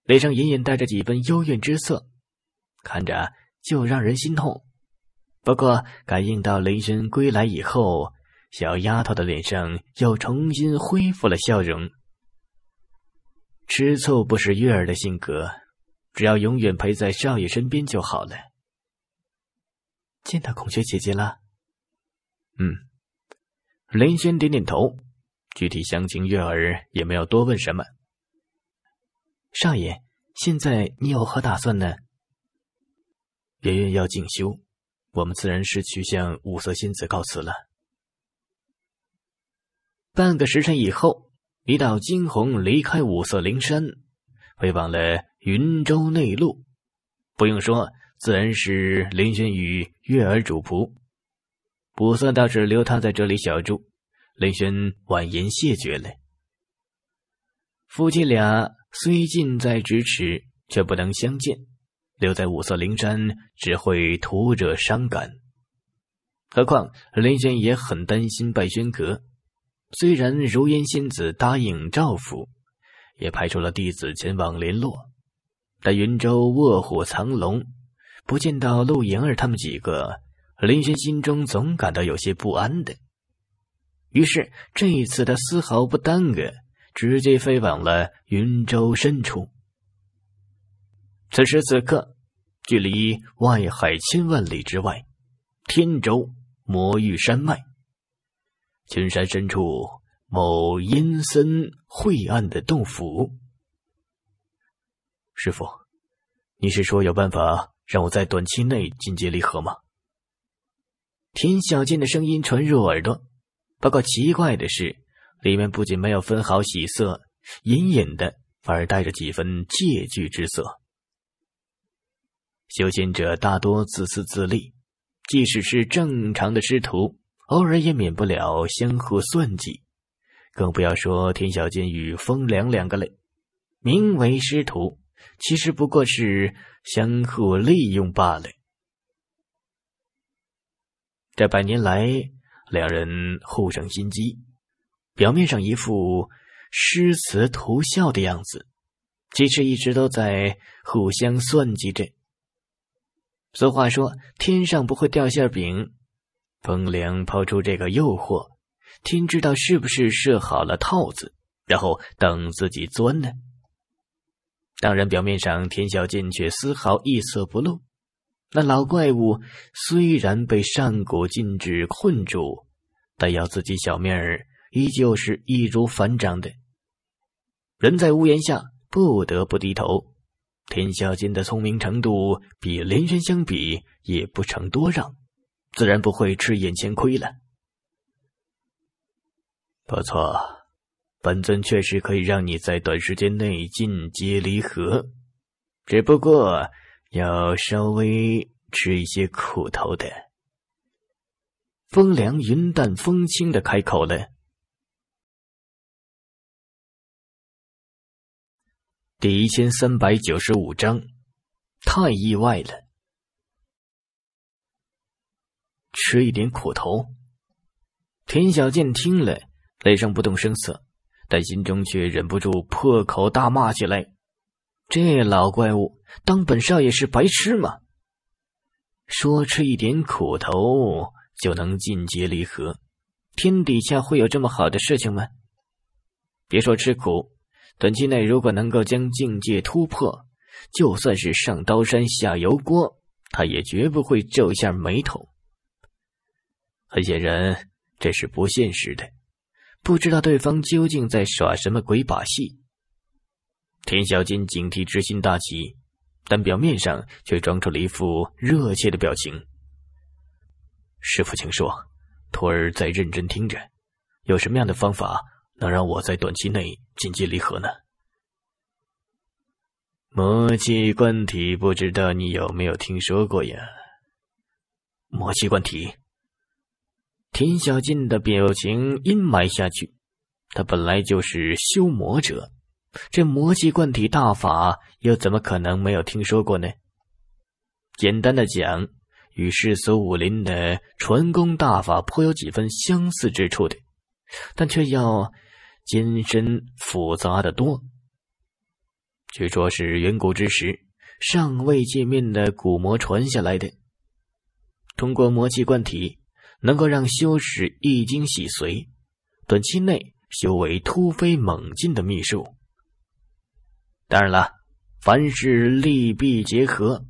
脸上隐隐带着几分幽怨之色，看着就让人心痛。不过，感应到雷神归来以后，小丫头的脸上又重新恢复了笑容。吃醋不是月儿的性格，只要永远陪在少爷身边就好了。见到孔雀姐姐了，嗯，林轩点点头。具体详情，月儿也没有多问什么。少爷，现在你有何打算呢？圆圆要进修，我们自然是去向五色仙子告辞了。半个时辰以后，一道金虹离开五色灵山，飞往了云州内陆。不用说。自然是林轩与月儿主仆，菩色倒是留他在这里小住。林轩婉言谢绝了。夫妻俩虽近在咫尺，却不能相见，留在五色灵山只会徒惹伤感。何况林轩也很担心拜轩阁，虽然如烟仙子答应赵府，也派出了弟子前往联络，但云州卧虎藏龙。不见到陆莹儿他们几个，林轩心中总感到有些不安的。于是这一次，他丝毫不耽搁，直接飞往了云州深处。此时此刻，距离外海千万里之外，天州魔域山脉，群山深处某阴森晦暗的洞府。师傅，你是说有办法？让我在短期内进阶离合吗？田小健的声音传入耳朵。不过奇怪的是，里面不仅没有分毫喜色，隐隐的反而带着几分戒惧之色。修仙者大多自私自利，即使是正常的师徒，偶尔也免不了相互算计，更不要说田小健与风凉两个类。名为师徒，其实不过是。相互利用罢了。这百年来，两人互生心机，表面上一副诗词图笑的样子，其实一直都在互相算计着。俗话说：“天上不会掉馅饼。”风凉抛出这个诱惑，天知道是不是设好了套子，然后等自己钻呢？当然，表面上田小贱却丝毫一色不露。那老怪物虽然被上古禁制困住，但要自己小命儿，依旧是易如反掌的。人在屋檐下，不得不低头。田小金的聪明程度，比林轩相比也不成多让，自然不会吃眼前亏了。不错。本尊确实可以让你在短时间内进阶离合，只不过要稍微吃一些苦头的。风凉云淡风轻的开口了。第一千三百九十五章，太意外了，吃一点苦头。田小贱听了，脸上不动声色。但心中却忍不住破口大骂起来：“这老怪物，当本少爷是白痴吗？说吃一点苦头就能进阶离合，天底下会有这么好的事情吗？别说吃苦，短期内如果能够将境界突破，就算是上刀山下油锅，他也绝不会皱一下眉头。很显然，这是不现实的。”不知道对方究竟在耍什么鬼把戏。田小金警惕之心大起，但表面上却装出了一副热切的表情。师傅，请说，徒儿在认真听着。有什么样的方法能让我在短期内紧急离合呢？魔气罐体，不知道你有没有听说过呀？魔气罐体。田小进的表情阴霾下去。他本来就是修魔者，这魔气灌体大法又怎么可能没有听说过呢？简单的讲，与世俗武林的传功大法颇有几分相似之处的，但却要艰深复杂的多。据说是远古之时尚未见面的古魔传下来的，通过魔气灌体。能够让修士一惊洗髓，短期内修为突飞猛进的秘术。当然了，凡事利弊结合。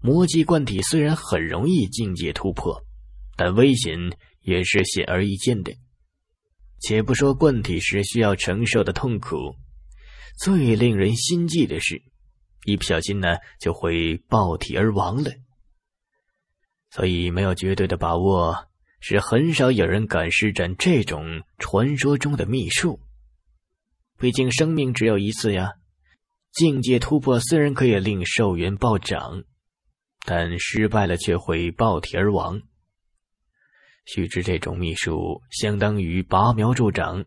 魔技罐体虽然很容易境界突破，但危险也是显而易见的。且不说罐体时需要承受的痛苦，最令人心悸的是，一不小心呢就会爆体而亡了。所以，没有绝对的把握。是很少有人敢施展这种传说中的秘术，毕竟生命只有一次呀。境界突破虽然可以令寿元暴涨，但失败了却会爆体而亡。须知这种秘术相当于拔苗助长，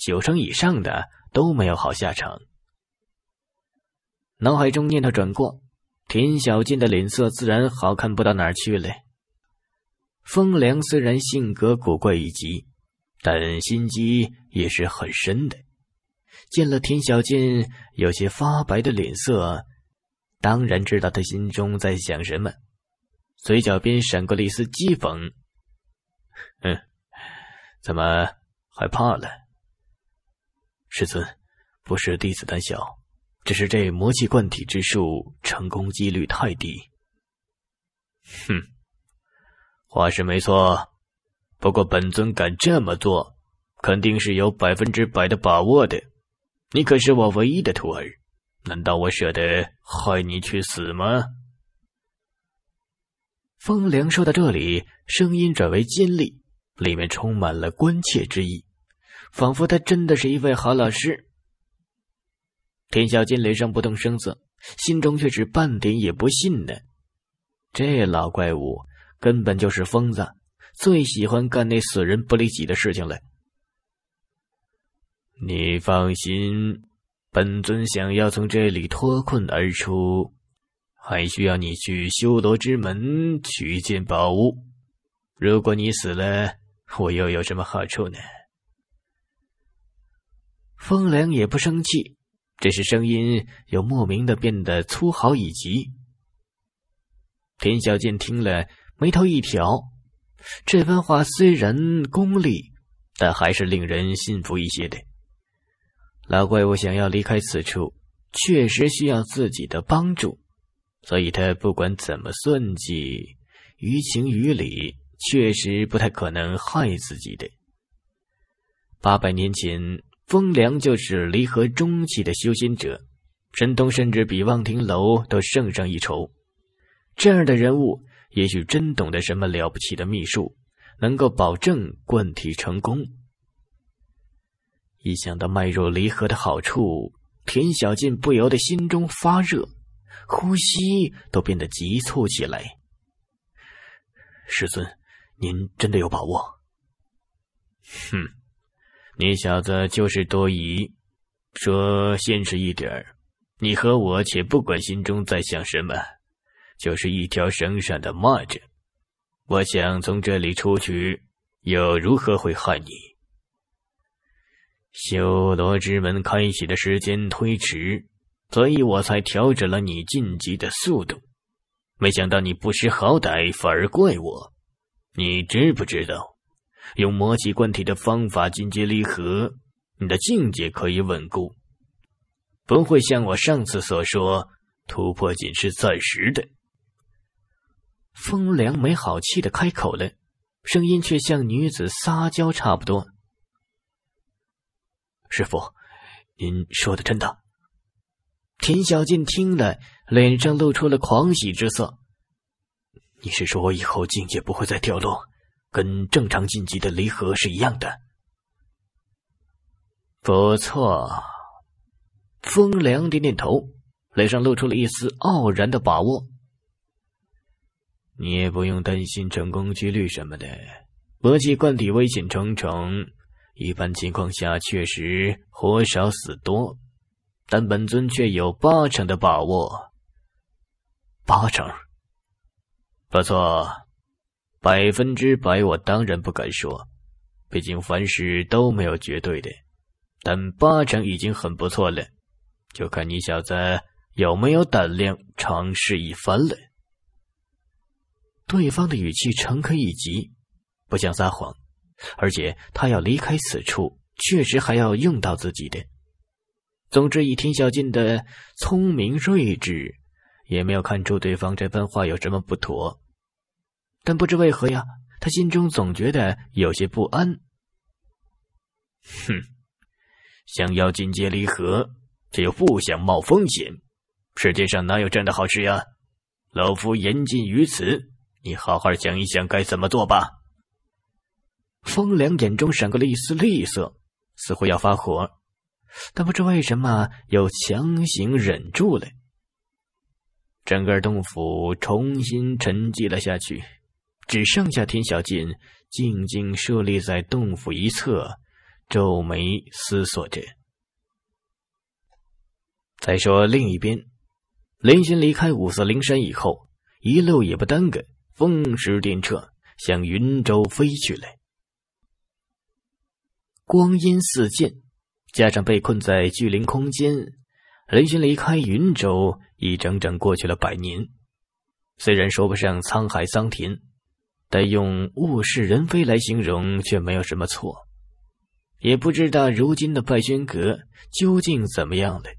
九成以上的都没有好下场。脑海中念头转过，田小金的脸色自然好看不到哪儿去了。风良虽然性格古怪一极，但心机也是很深的。见了田小健有些发白的脸色，当然知道他心中在想什么，嘴角边闪过了一丝讥讽：“嗯，怎么害怕了？师尊，不是弟子胆小，只是这魔气灌体之术成功几率太低。”哼。话是没错，不过本尊敢这么做，肯定是有百分之百的把握的。你可是我唯一的徒儿，难道我舍得害你去死吗？风灵说到这里，声音转为尖利，里面充满了关切之意，仿佛他真的是一位好老师。田小金脸上不动声色，心中却是半点也不信的，这老怪物。根本就是疯子，最喜欢干那损人不利己的事情了。你放心，本尊想要从这里脱困而出，还需要你去修罗之门取件宝物。如果你死了，我又有什么好处呢？风凉也不生气，只是声音又莫名的变得粗豪以及。田小健听了。眉头一挑，这番话虽然功利，但还是令人信服一些的。老怪物想要离开此处，确实需要自己的帮助，所以他不管怎么算计，于情于理，确实不太可能害自己的。八百年前，风凉就是离合中期的修仙者，神通甚至比望亭楼都胜上一筹，这样的人物。也许真懂得什么了不起的秘术，能够保证灌体成功。一想到脉络离合的好处，田小静不由得心中发热，呼吸都变得急促起来。师尊，您真的有把握？哼，你小子就是多疑。说现实一点你和我且不管心中在想什么。就是一条绳上的蚂蚱。我想从这里出去，又如何会害你？修罗之门开启的时间推迟，所以我才调整了你晋级的速度。没想到你不识好歹，反而怪我。你知不知道，用魔气灌体的方法晋级离合，你的境界可以稳固，不会像我上次所说，突破仅是暂时的。风凉没好气的开口了，声音却像女子撒娇差不多。师傅，您说的真的？田小静听了，脸上露出了狂喜之色。你是说我以后境界不会再掉落，跟正常晋级的离合是一样的？不错，风凉点点头，脸上露出了一丝傲然的把握。你也不用担心成功几率什么的，国际惯体，危险重重。一般情况下确实活少死多，但本尊却有八成的把握。八成，不错。百分之百，我当然不敢说，毕竟凡事都没有绝对的。但八成已经很不错了，就看你小子有没有胆量尝试一番了。对方的语气诚恳以及，不想撒谎，而且他要离开此处，确实还要用到自己的。总之，以田小静的聪明睿智，也没有看出对方这番话有什么不妥。但不知为何呀，他心中总觉得有些不安。哼，想要进阶离合，却又不想冒风险，世界上哪有这样的好事呀？老夫言尽于此。你好好想一想，该怎么做吧。风良眼中闪过了一丝厉色，似乎要发火，但不知为什么又强行忍住了。整个洞府重新沉寂了下去，只剩下田小金静静设立在洞府一侧，皱眉思索着。再说另一边，林心离开五色灵山以后，一路也不耽搁。风驰电掣向云州飞去。来，光阴似箭，加上被困在巨灵空间，雷军离开云州已整整过去了百年。虽然说不上沧海桑田，但用物是人非来形容却没有什么错。也不知道如今的拜轩阁究竟怎么样了。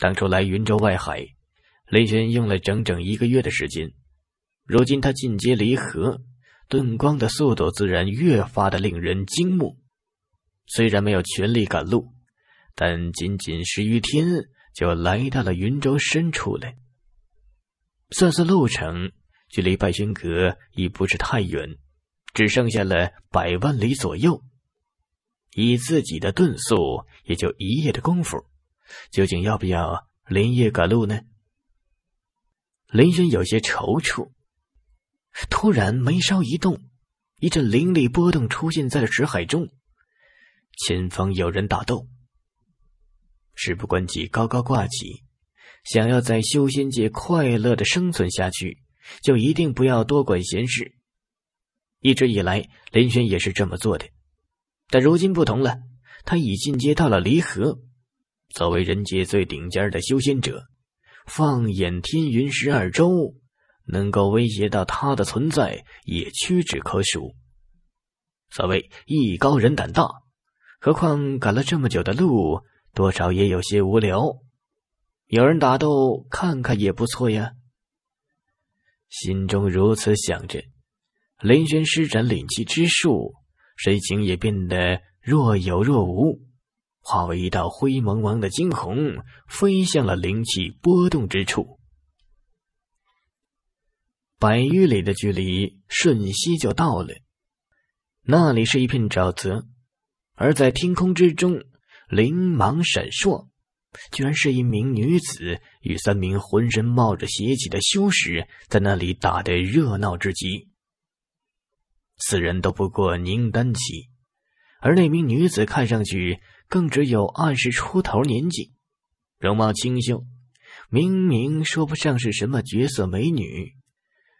当初来云州外海，雷轩用了整整一个月的时间。如今他进阶离合，遁光的速度自然越发的令人惊目。虽然没有全力赶路，但仅仅十余天就来到了云州深处了。算算路程，距离拜云阁已不是太远，只剩下了百万里左右。以自己的遁速，也就一夜的功夫。究竟要不要连夜赶路呢？林轩有些踌躇。突然，眉梢一动，一阵灵力波动出现在了石海中。前方有人打斗，事不关己，高高挂起。想要在修仙界快乐的生存下去，就一定不要多管闲事。一直以来，林轩也是这么做的，但如今不同了，他已进阶到了离合。作为人界最顶尖的修仙者，放眼天云十二州。能够威胁到他的存在也屈指可数。所谓艺高人胆大，何况赶了这么久的路，多少也有些无聊。有人打斗，看看也不错呀。心中如此想着，林轩施展灵气之术，身形也变得若有若无，化为一道灰蒙蒙的惊鸿，飞向了灵气波动之处。百余里的距离，瞬息就到了。那里是一片沼泽，而在天空之中，灵芒闪烁，居然是一名女子与三名浑身冒着邪气的修士在那里打得热闹之极。四人都不过凝丹期，而那名女子看上去更只有二十出头年纪，容貌清秀，明明说不上是什么绝色美女。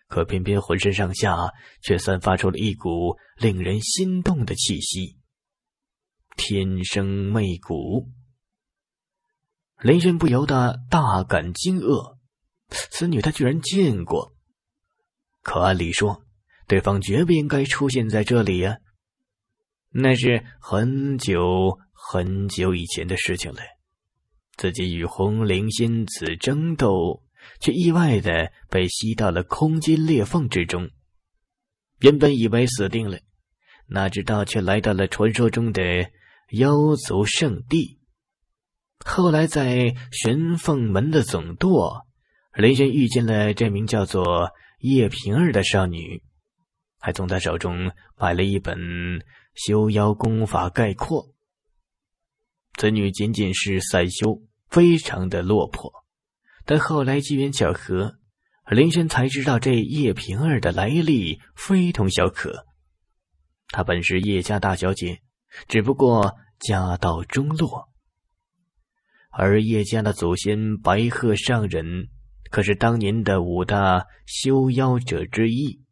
可偏偏浑身上下却散发出了一股令人心动的气息，天生媚骨。林震不由得大感惊愕，此女他居然见过，可按理说，对方绝不应该出现在这里呀，那是很久很久以前的事情了，自己与红菱仙子争斗。却意外的被吸到了空间裂缝之中，原本以为死定了，哪知道却来到了传说中的妖族圣地。后来在玄凤门的总舵，雷轩遇见了这名叫做叶萍儿的少女，还从她手中买了一本修妖功法概括。此女仅仅是散修，非常的落魄。但后来机缘巧合，林轩才知道这叶萍儿的来历非同小可。她本是叶家大小姐，只不过家道中落。而叶家的祖先白鹤上人，可是当年的五大修妖者之一，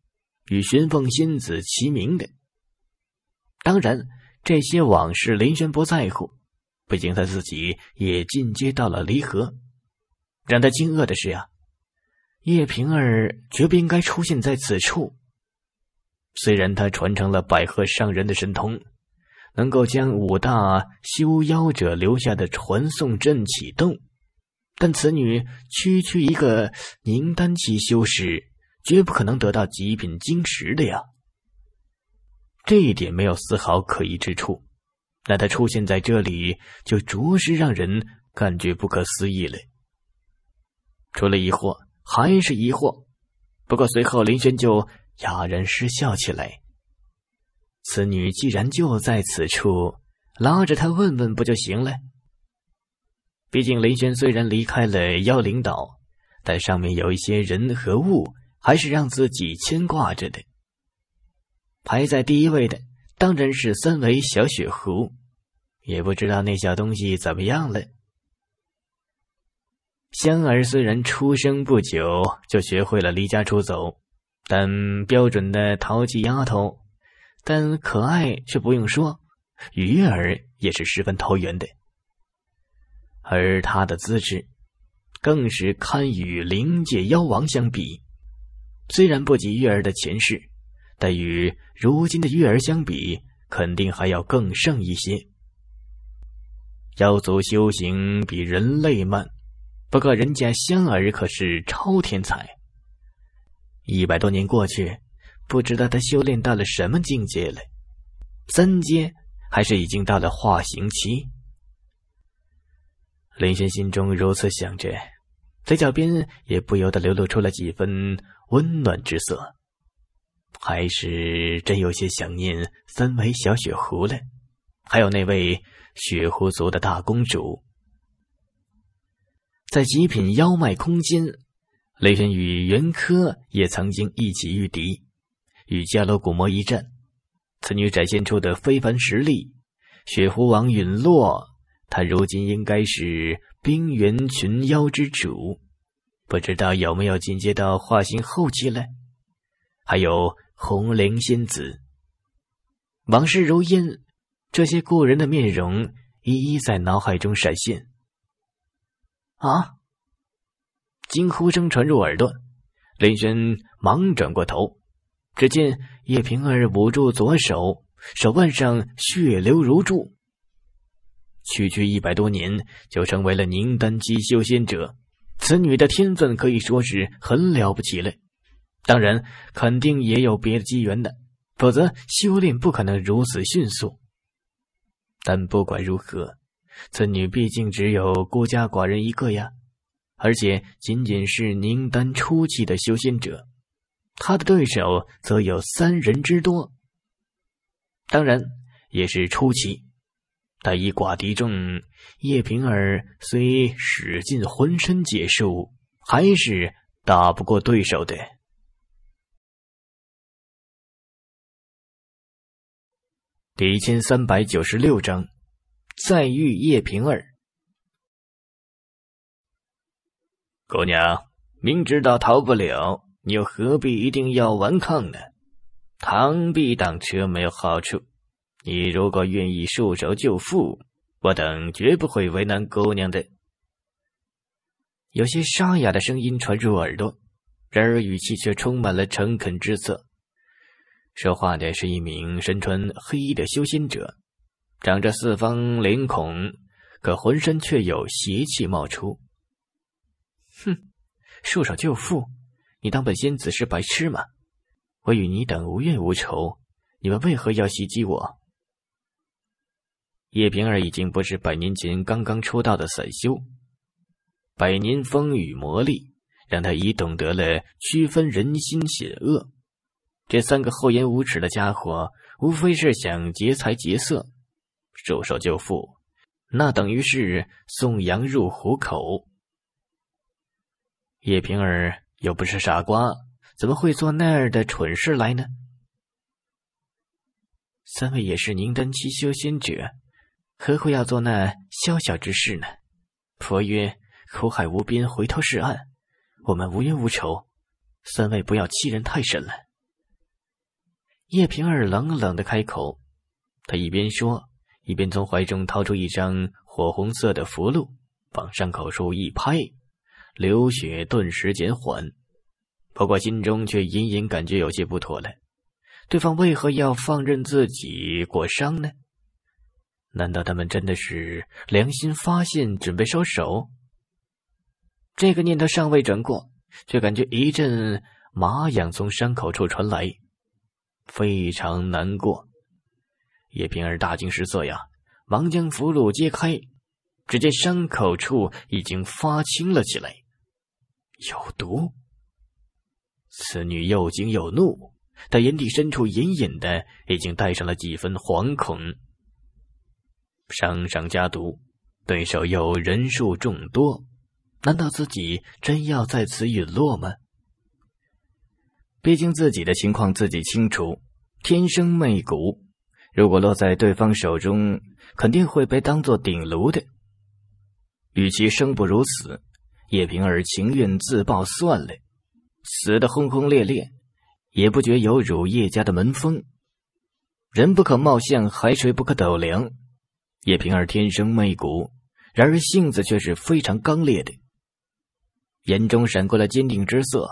与玄凤仙子齐名的。当然，这些往事林轩不在乎，毕竟他自己也进阶到了离合。让他惊愕的是啊，叶萍儿绝不应该出现在此处。虽然她传承了百鹤上人的神通，能够将五大修妖者留下的传送阵启动，但此女区区一个凝丹期修士，绝不可能得到极品晶石的呀。这一点没有丝毫可疑之处，那她出现在这里就着实让人感觉不可思议了。除了疑惑还是疑惑，不过随后林轩就哑然失笑起来。此女既然就在此处，拉着他问问不就行了？毕竟林轩虽然离开了妖灵岛，但上面有一些人和物还是让自己牵挂着的。排在第一位的当然是三维小雪狐，也不知道那小东西怎么样了。香儿虽然出生不久就学会了离家出走，但标准的淘气丫头，但可爱却不用说。鱼儿也是十分投缘的，而她的资质，更是堪与灵界妖王相比。虽然不及月儿的前世，但与如今的月儿相比，肯定还要更胜一些。妖族修行比人类慢。不过，人家香儿可是超天才。一百多年过去，不知道他修炼到了什么境界了，三阶还是已经到了化形期？林轩心中如此想着，嘴角边也不由得流露出了几分温暖之色。还是真有些想念三枚小雪狐了，还有那位雪狐族的大公主。在极品妖脉空间，雷玄与袁珂也曾经一起御敌，与迦罗古魔一战。此女展现出的非凡实力，雪狐王陨落，她如今应该是冰原群妖之主。不知道有没有进阶到化形后期了？还有红菱仙子，往事如烟，这些故人的面容一一在脑海中闪现。啊！惊呼声传入耳朵，林轩忙转过头，只见叶萍儿捂住左手，手腕上血流如注。区区一百多年，就成为了凝丹期修仙者，此女的天分可以说是很了不起了。当然，肯定也有别的机缘的，否则修炼不可能如此迅速。但不管如何。此女毕竟只有孤家寡人一个呀，而且仅仅是宁丹初期的修仙者，他的对手则有三人之多。当然也是初期，但以寡敌众，叶萍儿虽使尽浑身解数，还是打不过对手的。第一千三百九十六章。再遇叶萍儿，姑娘，明知道逃不了，你又何必一定要顽抗呢？螳臂挡车没有好处。你如果愿意束手就缚，我等绝不会为难姑娘的。有些沙哑的声音传入耳朵，然而语气却充满了诚恳之色。说话的是一名身穿黑衣的修仙者。长着四方脸孔，可浑身却有邪气冒出。哼，束手就缚？你当本仙子是白痴吗？我与你等无怨无仇，你们为何要袭击我？叶萍儿已经不是百年前刚刚出道的散修，百年风雨磨砺，让他已懂得了区分人心险恶。这三个厚颜无耻的家伙，无非是想劫财劫色。束手就缚，那等于是送羊入虎口。叶萍儿又不是傻瓜，怎么会做那样的蠢事来呢？三位也是凝丹期修仙者，何苦要做那宵小之事呢？佛曰：“苦海无边，回头是岸。”我们无冤无仇，三位不要欺人太甚了。叶萍儿冷冷的开口，他一边说。一边从怀中掏出一张火红色的符箓，往伤口处一拍，流血顿时减缓。不过心中却隐隐感觉有些不妥了。对方为何要放任自己过伤呢？难道他们真的是良心发现，准备收手？这个念头尚未转过，却感觉一阵麻痒从伤口处传来，非常难过。叶平儿大惊失色呀，忙将符箓揭开，只见伤口处已经发青了起来，有毒。此女又惊又怒，她眼底深处隐隐的已经带上了几分惶恐。伤上加毒，对手又人数众多，难道自己真要在此陨落吗？毕竟自己的情况自己清楚，天生媚骨。如果落在对方手中，肯定会被当做顶炉的。与其生不如死，叶萍儿情愿自爆算了，死的轰轰烈烈，也不觉有辱叶家的门风。人不可貌相，海水不可斗量。叶萍儿天生媚骨，然而性子却是非常刚烈的，眼中闪过了坚定之色。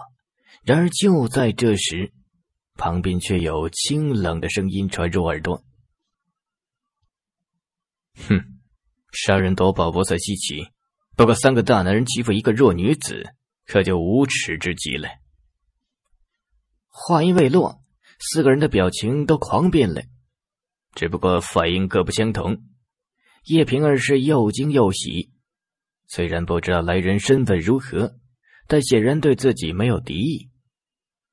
然而就在这时，旁边却有清冷的声音传入耳朵。哼，杀人夺宝不算稀奇，不过三个大男人欺负一个弱女子，可就无耻之极了。话音未落，四个人的表情都狂变了，只不过反应各不相同。叶萍儿是又惊又喜，虽然不知道来人身份如何，但显然对自己没有敌意。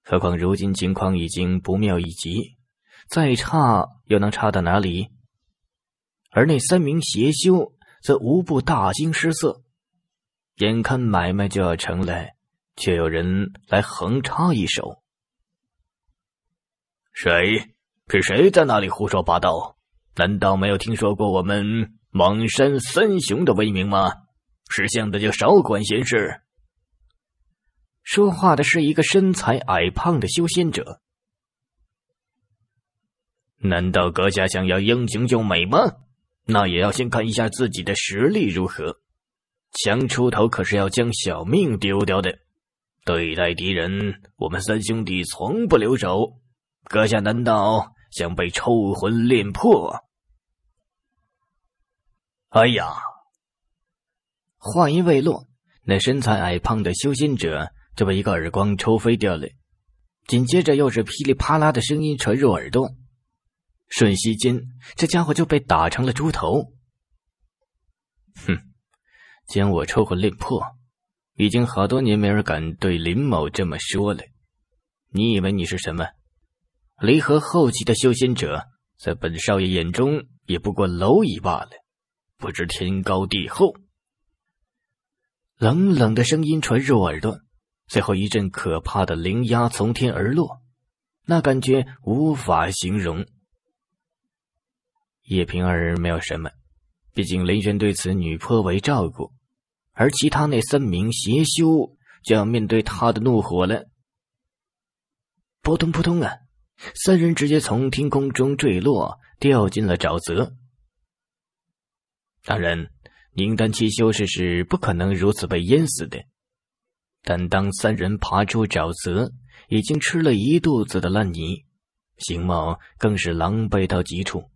何况如今情况已经不妙一极，再差又能差到哪里？而那三名邪修则无不大惊失色，眼看买卖就要成了，却有人来横插一手。谁？是谁在那里胡说八道？难道没有听说过我们莽山三雄的威名吗？识相的就少管闲事。说话的是一个身材矮胖的修仙者。难道阁下想要英雄救美吗？那也要先看一下自己的实力如何。强出头可是要将小命丢掉的。对待敌人，我们三兄弟从不留手。阁下难道想被抽魂炼魄？哎呀！话音未落，那身材矮胖的修仙者就被一个耳光抽飞掉了。紧接着又是噼里啪啦的声音传入耳洞。瞬息间，这家伙就被打成了猪头。哼，将我抽魂炼破，已经好多年没人敢对林某这么说了。你以为你是什么？离合后期的修仙者，在本少爷眼中也不过蝼蚁罢了，不知天高地厚。冷冷的声音传入耳朵，随后一阵可怕的灵压从天而落，那感觉无法形容。叶萍儿没有什么，毕竟林轩对此女颇为照顾，而其他那三名邪修就要面对他的怒火了。扑通扑通啊！三人直接从天空中坠落，掉进了沼泽。当然，宁丹期修士是不可能如此被淹死的，但当三人爬出沼泽，已经吃了一肚子的烂泥，形貌更是狼狈到极处。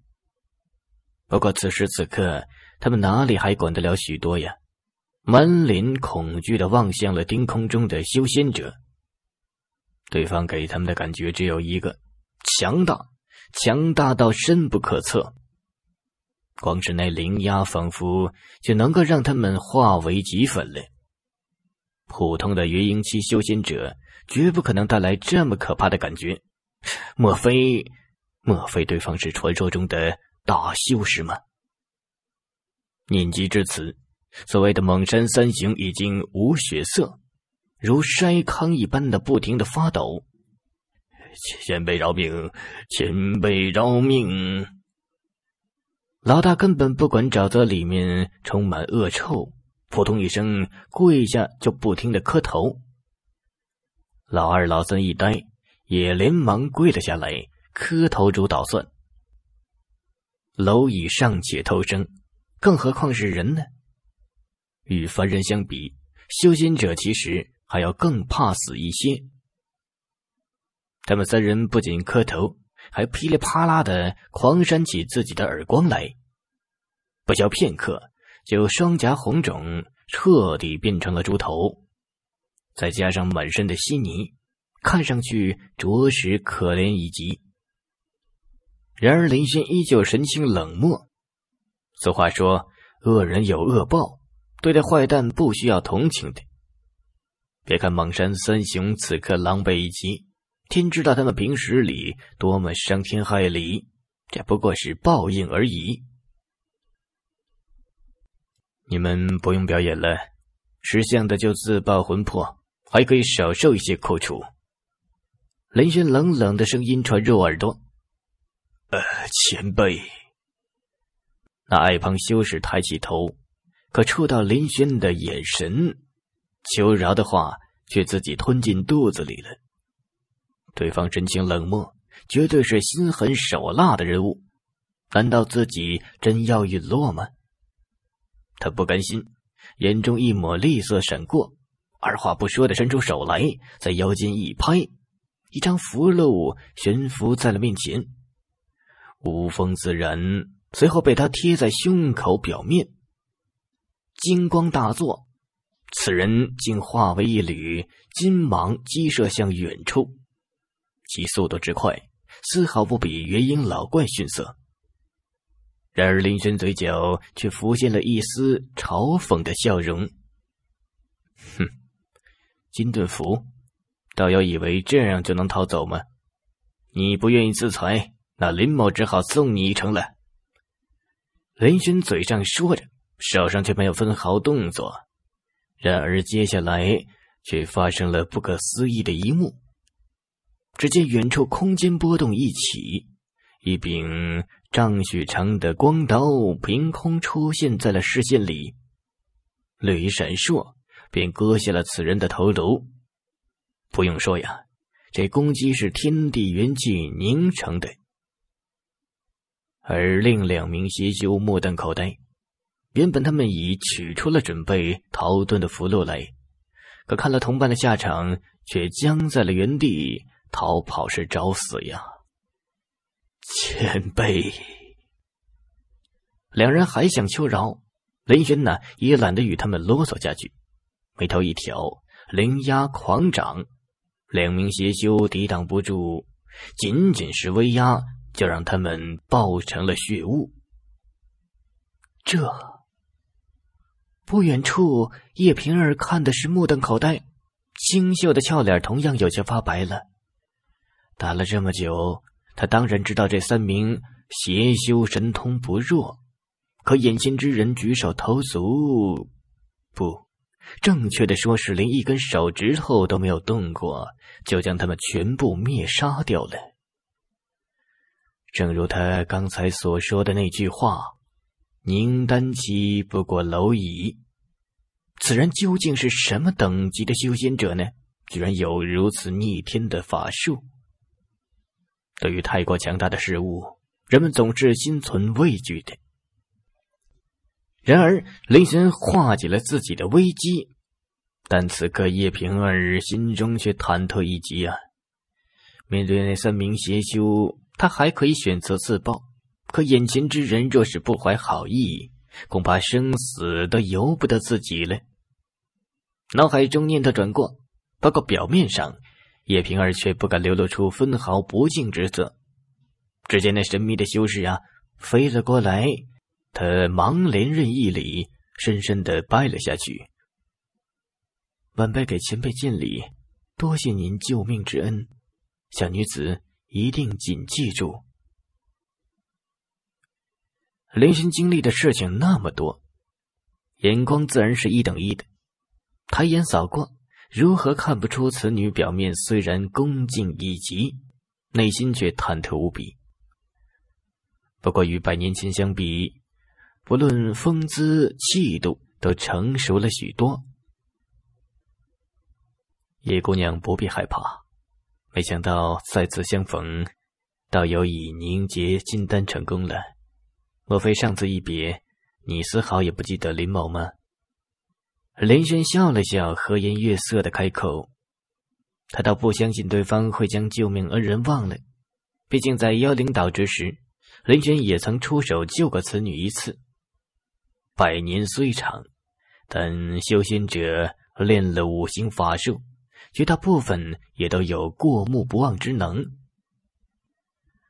不过此时此刻，他们哪里还管得了许多呀？满脸恐惧的望向了天空中的修仙者，对方给他们的感觉只有一个：强大，强大到深不可测。光是那灵压，仿佛就能够让他们化为齑粉了。普通的元婴期修仙者，绝不可能带来这么可怕的感觉。莫非，莫非对方是传说中的？大修士们。念及至此，所谓的蒙山三雄已经无血色，如筛糠一般的不停的发抖。前辈饶命，前辈饶命！老大根本不管沼泽里面充满恶臭，扑通一声跪下就不停的磕头。老二、老三一呆，也连忙跪了下来，磕头如捣蒜。蝼蚁尚且偷生，更何况是人呢？与凡人相比，修仙者其实还要更怕死一些。他们三人不仅磕头，还噼里啪啦的狂扇起自己的耳光来。不消片刻，就双颊红肿，彻底变成了猪头，再加上满身的稀泥，看上去着实可怜以极。然而，林轩依旧神情冷漠。俗话说：“恶人有恶报。”对待坏蛋不需要同情的。别看莽山三雄此刻狼狈一极，天知道他们平时里多么伤天害理，这不过是报应而已。你们不用表演了，识相的就自爆魂魄，还可以少受一些苦楚。林轩冷冷的声音传入耳朵。呃，前辈。那矮胖修士抬起头，可触到林轩的眼神，求饶的话却自己吞进肚子里了。对方神情冷漠，绝对是心狠手辣的人物。难道自己真要陨落吗？他不甘心，眼中一抹厉色闪过，二话不说的伸出手来，在腰间一拍，一张符箓悬浮在了面前。无风自燃，随后被他贴在胸口表面，金光大作。此人竟化为一缕金芒击射向远处，其速度之快，丝毫不比元婴老怪逊色。然而，林轩嘴角却浮现了一丝嘲讽的笑容：“哼，金盾符，倒要以为这样就能逃走吗？你不愿意自裁？”那林某只好送你一程了。林轩嘴上说着，手上却没有分毫动作。然而接下来却发生了不可思议的一幕。只见远处空间波动一起，一柄丈许长的光刀凭空出现在了视线里，绿衣闪烁，便割下了此人的头颅。不用说呀，这攻击是天地元气凝成的。而另两名邪修目瞪口呆，原本他们已取出了准备逃遁的符箓来，可看了同伴的下场，却僵在了原地。逃跑是找死呀！前辈，两人还想求饶，林轩呢也懒得与他们啰嗦下去，眉头一挑，灵压狂涨，两名邪修抵挡不住，仅仅是威压。就让他们爆成了血雾。这，不远处叶萍儿看的是目瞪口呆，清秀的俏脸同样有些发白了。打了这么久，他当然知道这三名邪修神通不弱，可眼前之人举手投足，不，正确的说是连一根手指头都没有动过，就将他们全部灭杀掉了。正如他刚才所说的那句话：“宁丹期不过蝼蚁。”此人究竟是什么等级的修仙者呢？居然有如此逆天的法术！对于太过强大的事物，人们总是心存畏惧的。然而，雷神化解了自己的危机，但此刻叶平二心中却忐忑一极啊！面对那三名邪修。他还可以选择自爆，可眼前之人若是不怀好意，恐怕生死都由不得自己了。脑海中念头转过，不过表面上，叶萍儿却不敢流露出分毫不敬之色。只见那神秘的修士啊，飞了过来，他忙连任一礼，深深的拜了下去。晚辈给前辈敬礼，多谢您救命之恩，小女子。一定谨记住。林轩经历的事情那么多，眼光自然是一等一的。抬眼扫过，如何看不出此女表面虽然恭敬以及，内心却忐忑无比？不过与百年前相比，不论风姿气度，都成熟了许多。叶姑娘不必害怕。没想到再次相逢，道友已凝结金丹成功了。莫非上次一别，你丝毫也不记得林某吗？林轩笑了笑，和颜悦色的开口。他倒不相信对方会将救命恩人忘了，毕竟在妖灵岛之时，林轩也曾出手救过此女一次。百年虽长，但修仙者练了五行法术。绝大部分也都有过目不忘之能，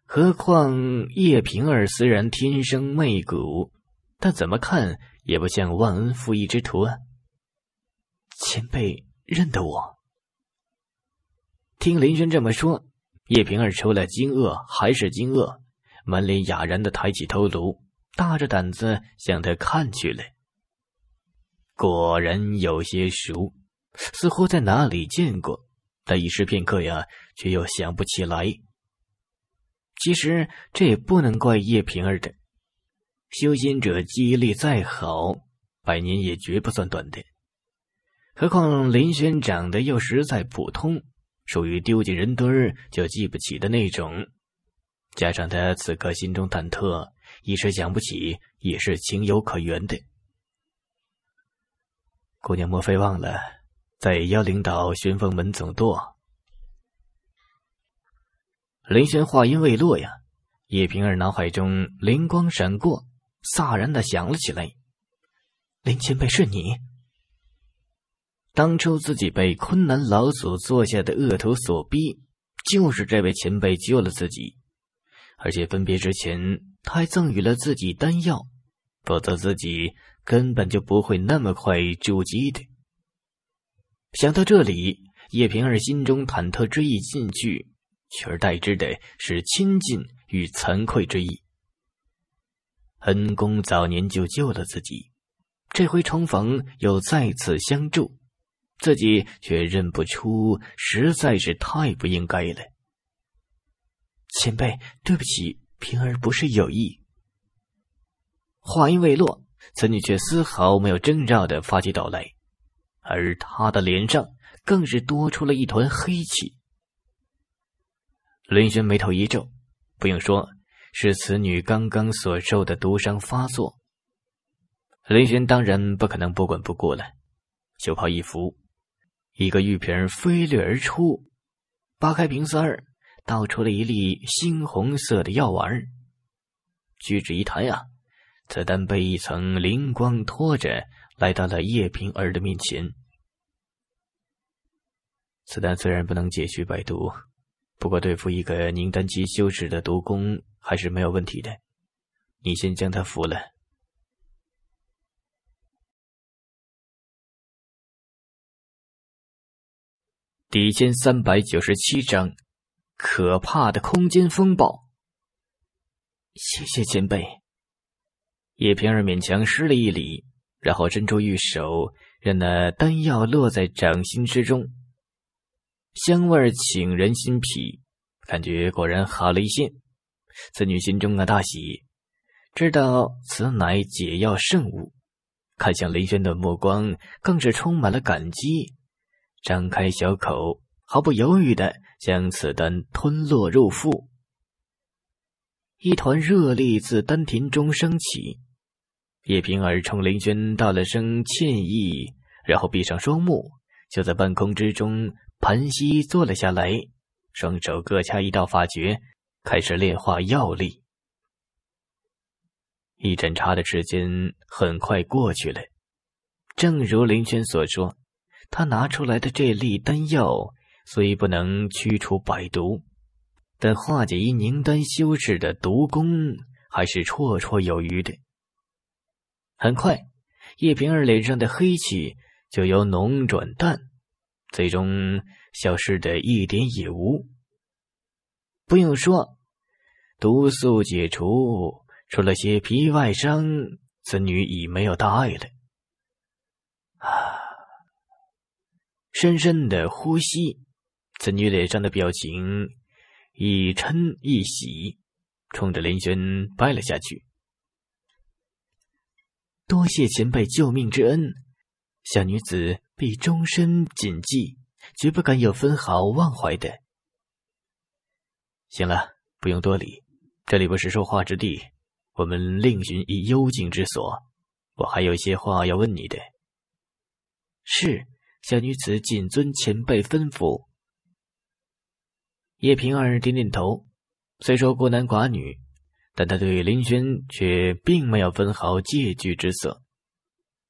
何况叶萍儿虽然天生媚骨，但怎么看也不像忘恩负义之徒啊！前辈认得我？听林轩这么说，叶萍儿除了惊愕还是惊愕，满脸哑然的抬起头颅，大着胆子向他看去了，果然有些熟。似乎在哪里见过，但一时片刻呀，却又想不起来。其实这也不能怪叶萍儿的，修仙者记忆力再好，百年也绝不算短的。何况林轩长得又实在普通，属于丢进人堆儿就记不起的那种。加上他此刻心中忐忑，一时想不起也是情有可原的。姑娘，莫非忘了？在妖零岛，玄防门总舵，林轩话音未落呀，叶萍儿脑海中灵光闪过，飒然的想了起来：“林前辈是你？当初自己被昆南老祖坐下的恶徒所逼，就是这位前辈救了自己，而且分别之前，他还赠予了自己丹药，否则自己根本就不会那么快筑基的。”想到这里，叶萍儿心中忐忑之意尽去，取而代之的是亲近与惭愧之意。恩公早年就救了自己，这回重逢又再次相助，自己却认不出，实在是太不应该了。前辈，对不起，萍儿不是有意。话音未落，此女却丝毫没有征兆的发起抖来。而他的脸上更是多出了一团黑气。林轩眉头一皱，不用说，是此女刚刚所受的毒伤发作。林轩当然不可能不管不顾了，袖袍一拂，一个玉瓶飞掠而出，扒开瓶塞儿，倒出了一粒猩红色的药丸。举指一弹啊，此丹被一层灵光托着。来到了叶萍儿的面前。此丹虽然不能解去百毒，不过对付一个凝丹期修士的毒功还是没有问题的。你先将他服了。第一千三百九十七章：可怕的空间风暴。谢谢前辈。叶萍儿勉强施了一礼。然后伸出玉手，让那丹药落在掌心之中，香味沁人心脾，感觉果然好了一些。此女心中啊大喜，知道此乃解药圣物，看向林轩的目光更是充满了感激。张开小口，毫不犹豫的将此丹吞落入腹，一团热力自丹田中升起。叶平儿冲林轩道了声歉意，然后闭上双目，就在半空之中盘膝坐了下来，双手各掐一道法诀，开始炼化药力。一盏茶的时间很快过去了，正如林轩所说，他拿出来的这粒丹药虽不能驱除百毒，但化解一凝丹修士的毒功还是绰绰有余的。很快，叶萍儿脸上的黑气就由浓转淡，最终消失的一点也无。不用说，毒素解除，除了些皮外伤，此女已没有大碍了。啊！深深的呼吸，此女脸上的表情一嗔一喜，冲着林轩拜了下去。多谢前辈救命之恩，小女子必终身谨记，绝不敢有分毫忘怀的。行了，不用多礼，这里不是说话之地，我们另寻一幽静之所。我还有一些话要问你的。是，小女子谨遵前辈吩咐。叶平二人点点头，虽说孤男寡女。但他对林轩却并没有分毫戒惧之色，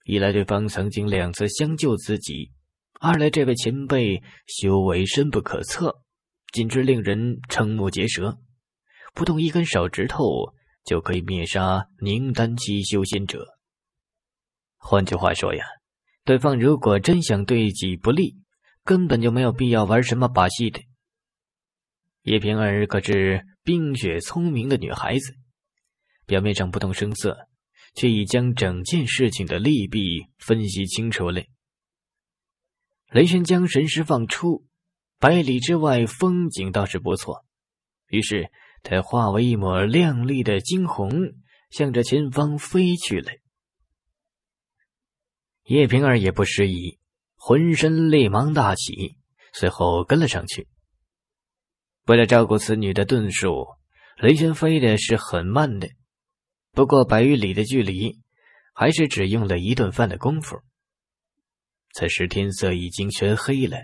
一来对方曾经两次相救自己，二来这位前辈修为深不可测，简直令人瞠目结舌，不动一根手指头就可以灭杀凝丹期修仙者。换句话说呀，对方如果真想对己不利，根本就没有必要玩什么把戏的。叶萍儿可是。冰雪聪明的女孩子，表面上不动声色，却已将整件事情的利弊分析清楚了。雷神将神识放出，百里之外风景倒是不错，于是他化为一抹亮丽的惊鸿，向着前方飞去了。叶萍儿也不迟疑，浑身泪芒大起，随后跟了上去。为了照顾此女的遁术，雷玄飞的是很慢的。不过百余里的距离，还是只用了一顿饭的功夫。此时天色已经全黑了，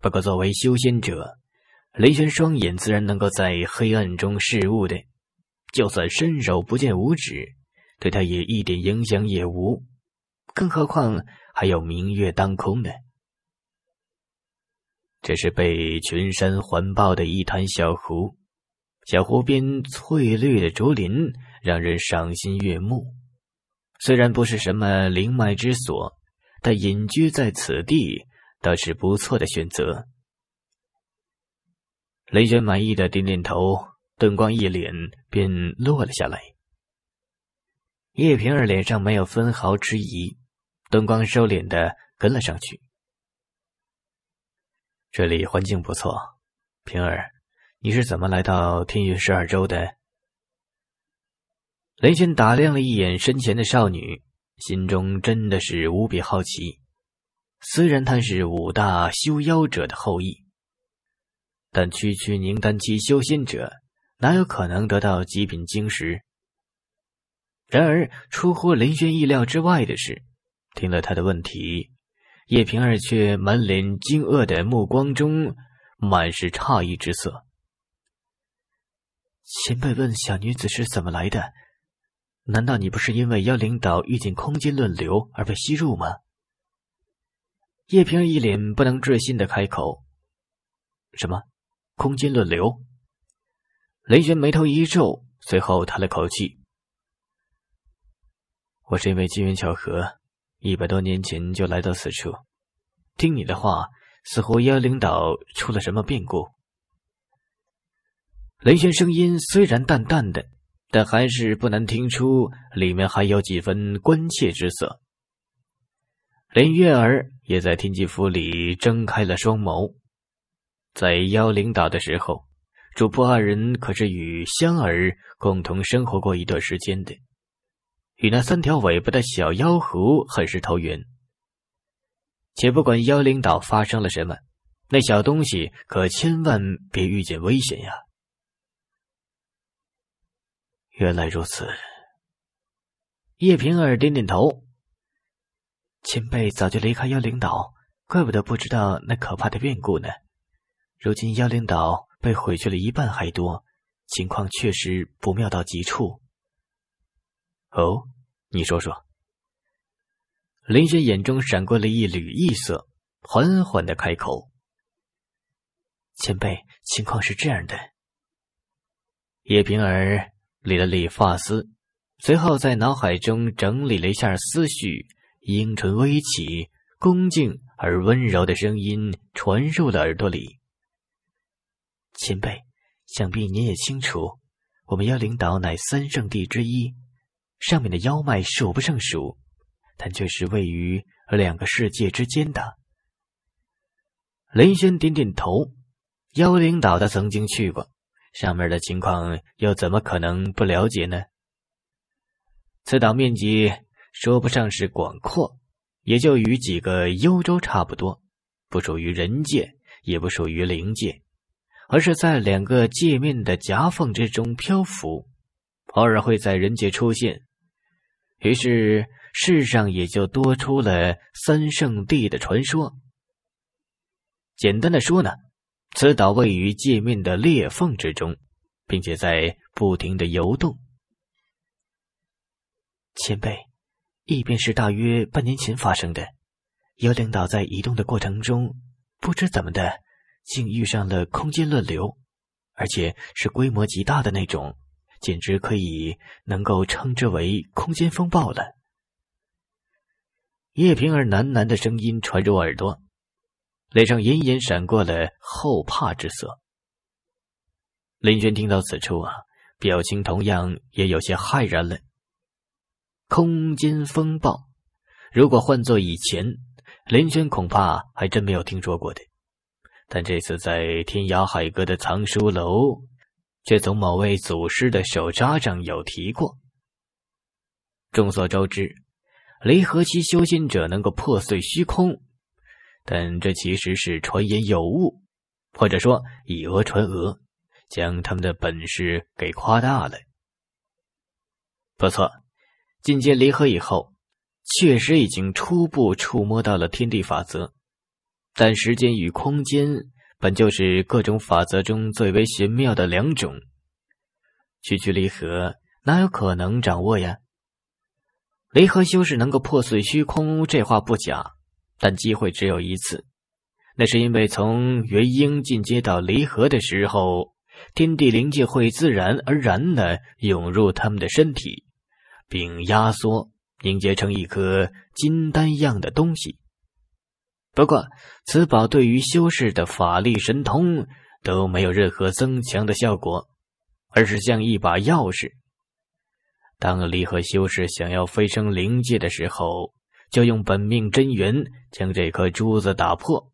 不过作为修仙者，雷玄双眼自然能够在黑暗中视物的，就算伸手不见五指，对他也一点影响也无。更何况还有明月当空呢。这是被群山环抱的一团小湖，小湖边翠绿的竹林让人赏心悦目。虽然不是什么灵脉之所，但隐居在此地倒是不错的选择。雷玄满意的点点头，顿光一脸便落了下来。叶萍儿脸上没有分毫迟疑，灯光收敛的跟了上去。这里环境不错，平儿，你是怎么来到天云十二州的？雷轩打量了一眼身前的少女，心中真的是无比好奇。虽然她是五大修妖者的后裔，但区区凝丹期修仙者，哪有可能得到极品晶石？然而，出乎雷轩意料之外的是，听了他的问题。叶萍儿却满脸惊愕，的目光中满是诧异之色。前辈问小女子是怎么来的？难道你不是因为妖灵岛遇见空间论流而被吸入吗？叶萍儿一脸不能置信的开口：“什么？空间论流？”雷玄眉头一皱，随后叹了口气：“我是因为机缘巧合。”一百多年前就来到此处，听你的话，似乎妖灵岛出了什么变故。雷轩声音虽然淡淡的，但还是不难听出里面还有几分关切之色。林月儿也在天机府里睁开了双眸，在妖灵岛的时候，主仆二人可是与香儿共同生活过一段时间的。与那三条尾巴的小妖狐很是投缘，且不管妖灵岛发生了什么，那小东西可千万别遇见危险呀！原来如此，叶平儿点点头。前辈早就离开妖灵岛，怪不得不知道那可怕的变故呢。如今妖灵岛被毁去了一半还多，情况确实不妙到极处。哦，你说说。林轩眼中闪过了一缕异色，缓缓的开口：“前辈，情况是这样的。”叶萍儿理了理发丝，随后在脑海中整理了一下思绪，樱唇微起，恭敬而温柔的声音传入了耳朵里：“前辈，想必您也清楚，我们妖灵岛乃三圣地之一。”上面的妖脉数不胜数，但却是位于两个世界之间的。雷轩点点头，妖灵岛他曾经去过，上面的情况又怎么可能不了解呢？此岛面积说不上是广阔，也就与几个幽州差不多，不属于人界，也不属于灵界，而是在两个界面的夹缝之中漂浮，偶尔会在人界出现。于是，世上也就多出了三圣地的传说。简单的说呢，此岛位于界面的裂缝之中，并且在不停的游动。前辈，异变是大约半年前发生的，有领岛在移动的过程中，不知怎么的，竟遇上了空间乱流，而且是规模极大的那种。简直可以能够称之为空间风暴了。叶萍儿喃喃的声音传入耳朵，脸上隐隐闪过了后怕之色。林轩听到此处啊，表情同样也有些骇然了。空间风暴，如果换做以前，林轩恐怕还真没有听说过的。但这次在天涯海阁的藏书楼。却从某位祖师的手札上有提过。众所周知，离合期修仙者能够破碎虚空，但这其实是传言有误，或者说以讹传讹，将他们的本事给夸大了。不错，进阶离合以后，确实已经初步触摸到了天地法则，但时间与空间。本就是各种法则中最为玄妙的两种，区区离合哪有可能掌握呀？离合修士能够破碎虚空，这话不假，但机会只有一次。那是因为从元婴进阶到离合的时候，天地灵气会自然而然的涌入他们的身体，并压缩凝结成一颗金丹样的东西。不过，此宝对于修士的法力神通都没有任何增强的效果，而是像一把钥匙。当离合修士想要飞升灵界的时候，就用本命真元将这颗珠子打破，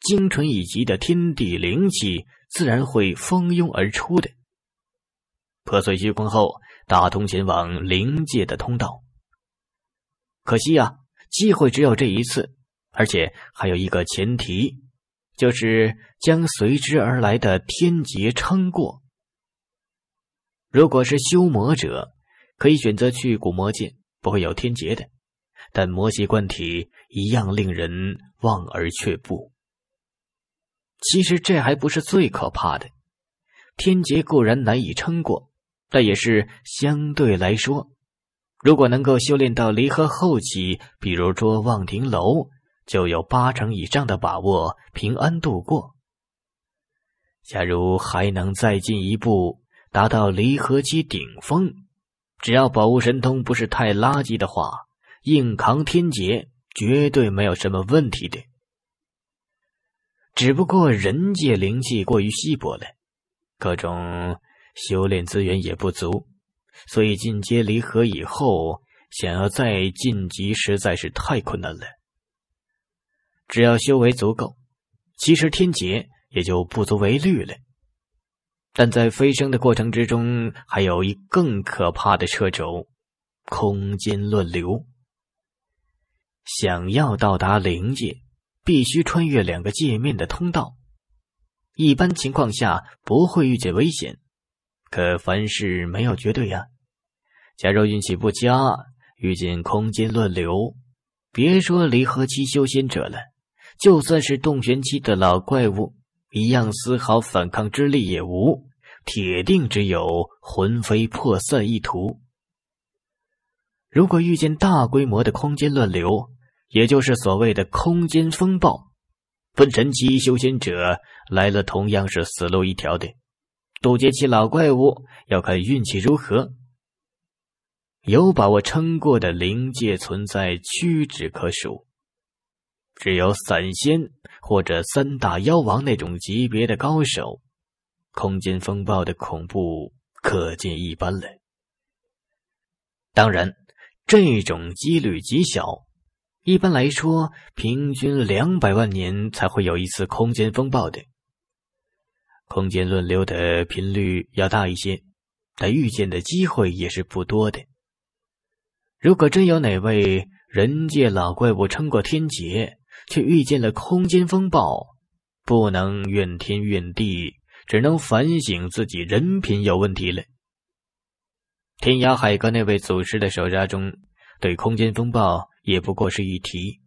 精纯一级的天地灵气自然会蜂拥而出的。破碎虚空后，打通前往灵界的通道。可惜呀，机会只有这一次。而且还有一个前提，就是将随之而来的天劫撑过。如果是修魔者，可以选择去古魔界，不会有天劫的。但魔系冠体一样令人望而却步。其实这还不是最可怕的，天劫固然难以撑过，但也是相对来说。如果能够修炼到离合后期，比如说望亭楼。就有八成以上的把握平安度过。假如还能再进一步达到离合期顶峰，只要宝物神通不是太垃圾的话，硬扛天劫绝对没有什么问题的。只不过人界灵气过于稀薄了，各种修炼资源也不足，所以进阶离合以后，想要再晋级实在是太困难了。只要修为足够，其实天劫也就不足为虑了。但在飞升的过程之中，还有一更可怕的掣肘——空间乱流。想要到达灵界，必须穿越两个界面的通道。一般情况下不会遇见危险，可凡事没有绝对呀。假若运气不佳，遇见空间乱流，别说离合期修仙者了。就算是洞玄期的老怪物，一样丝毫反抗之力也无，铁定只有魂飞魄散一途。如果遇见大规模的空间乱流，也就是所谓的空间风暴，分神期修仙者来了同样是死路一条的。渡劫期老怪物要看运气如何，有把握撑过的灵界存在屈指可数。只有散仙或者三大妖王那种级别的高手，空间风暴的恐怖可见一斑了。当然，这种几率极小，一般来说，平均两百万年才会有一次空间风暴的。空间轮流的频率要大一些，但遇见的机会也是不多的。如果真有哪位人界老怪物撑过天劫，却遇见了空间风暴，不能怨天怨地，只能反省自己人品有问题了。天涯海阁那位祖师的手札中，对空间风暴也不过是一提。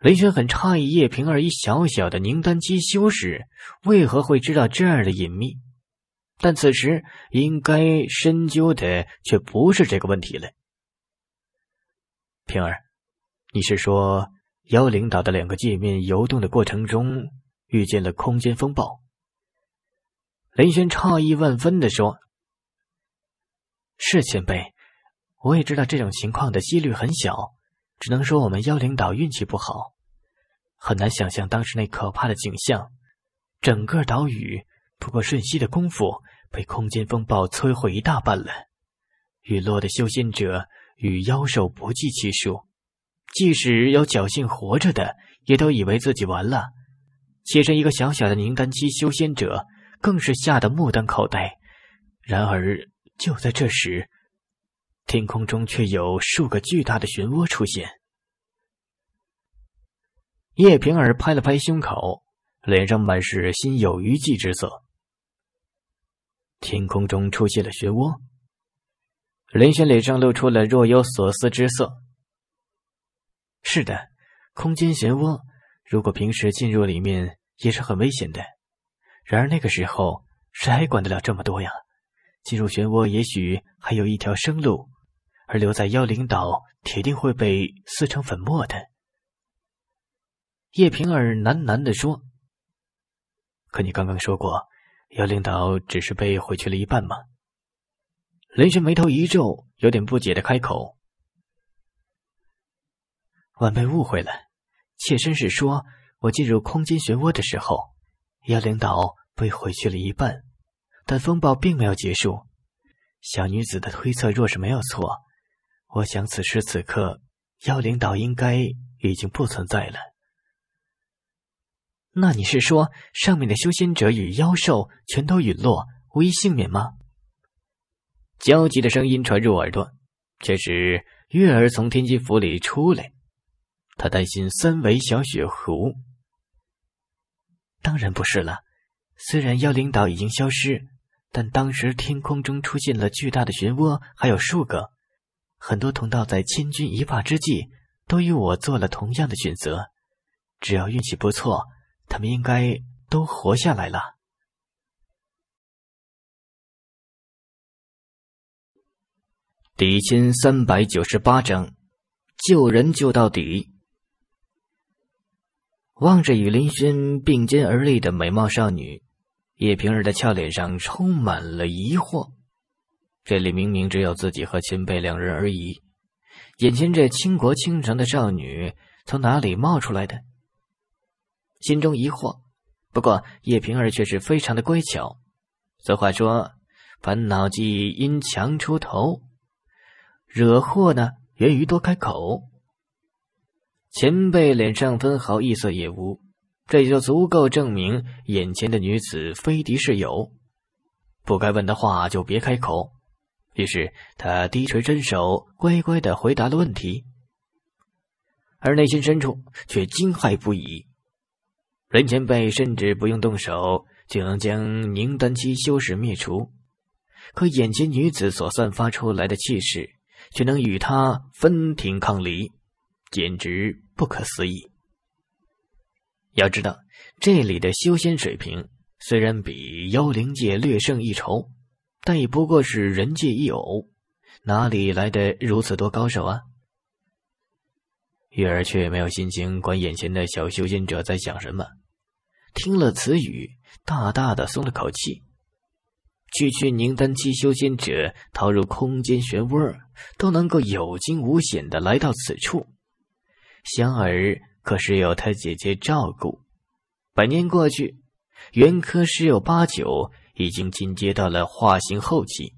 林轩很诧异，叶平儿一小小的凝丹期修士，为何会知道这样的隐秘？但此时应该深究的，却不是这个问题了。平儿。你是说妖灵岛的两个界面游动的过程中，遇见了空间风暴？林轩诧异万分的说：“是前辈，我也知道这种情况的几率很小，只能说我们妖灵岛运气不好。很难想象当时那可怕的景象，整个岛屿不过瞬息的功夫，被空间风暴摧毁一大半了，陨落的修仙者与妖兽不计其数。”即使有侥幸活着的，也都以为自己完了。妾身一个小小的凝丹期修仙者，更是吓得目瞪口呆。然而，就在这时，天空中却有数个巨大的漩涡出现。叶平儿拍了拍胸口，脸上满是心有余悸之色。天空中出现了漩涡，林轩脸上露出了若有所思之色。是的，空间漩涡，如果平时进入里面也是很危险的。然而那个时候，谁还管得了这么多呀？进入漩涡也许还有一条生路，而留在妖灵岛，铁定会被撕成粉末的。叶平儿喃喃的说：“可你刚刚说过，妖灵岛只是被毁去了一半吗？”雷轩眉头一皱，有点不解的开口。晚辈误会了，妾身是说，我进入空间漩涡的时候，妖灵岛被毁去了一半，但风暴并没有结束。小女子的推测若是没有错，我想此时此刻妖灵岛应该已经不存在了。那你是说，上面的修仙者与妖兽全都陨落，无一幸免吗？焦急的声音传入耳朵，这时月儿从天机府里出来。他担心三维小雪狐。当然不是了，虽然妖灵岛已经消失，但当时天空中出现了巨大的漩涡，还有数个。很多同道在千钧一发之际，都与我做了同样的选择。只要运气不错，他们应该都活下来了。第一千三百九十八章，救人救到底。望着与林轩并肩而立的美貌少女，叶平儿的俏脸上充满了疑惑。这里明明只有自己和秦辈两人而已，眼前这倾国倾城的少女从哪里冒出来的？心中疑惑，不过叶平儿却是非常的乖巧。俗话说：“烦恼即因强出头，惹祸呢源于多开口。”前辈脸上分毫异色也无，这就足够证明眼前的女子非敌是友。不该问的话就别开口。于是他低垂伸手，乖乖的回答了问题。而内心深处却惊骇不已。任前辈甚至不用动手，就能将凝丹期修士灭除，可眼前女子所散发出来的气势，却能与他分庭抗礼。简直不可思议！要知道，这里的修仙水平虽然比妖灵界略胜一筹，但也不过是人界一偶，哪里来的如此多高手啊？月儿却没有心情管眼前的小修仙者在想什么，听了此语，大大的松了口气。区区凝丹期修仙者逃入空间漩涡，都能够有惊无险的来到此处。香儿可是有他姐姐照顾。百年过去，袁科十有八九已经进阶到了化形后期，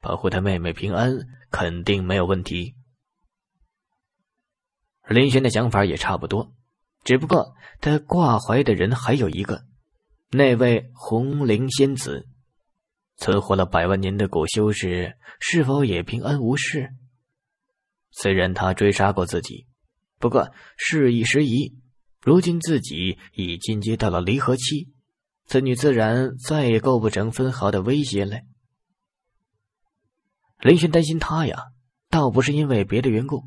保护他妹妹平安肯定没有问题。林轩的想法也差不多，只不过他挂怀的人还有一个，那位红灵仙子，存活了百万年的古修士是否也平安无事？虽然他追杀过自己。不过，事已时移，如今自己已进阶到了离合期，此女自然再也构不成分毫的威胁了。林轩担心他呀，倒不是因为别的缘故，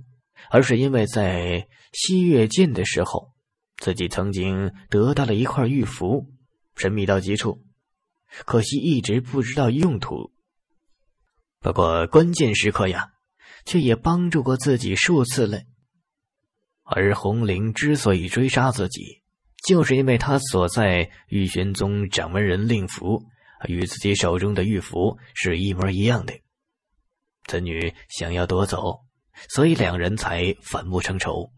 而是因为在西月剑的时候，自己曾经得到了一块玉符，神秘到极处，可惜一直不知道用途。不过关键时刻呀，却也帮助过自己数次了。而红菱之所以追杀自己，就是因为他所在玉玄宗掌门人令符与自己手中的玉符是一模一样的，此女想要夺走，所以两人才反目成仇。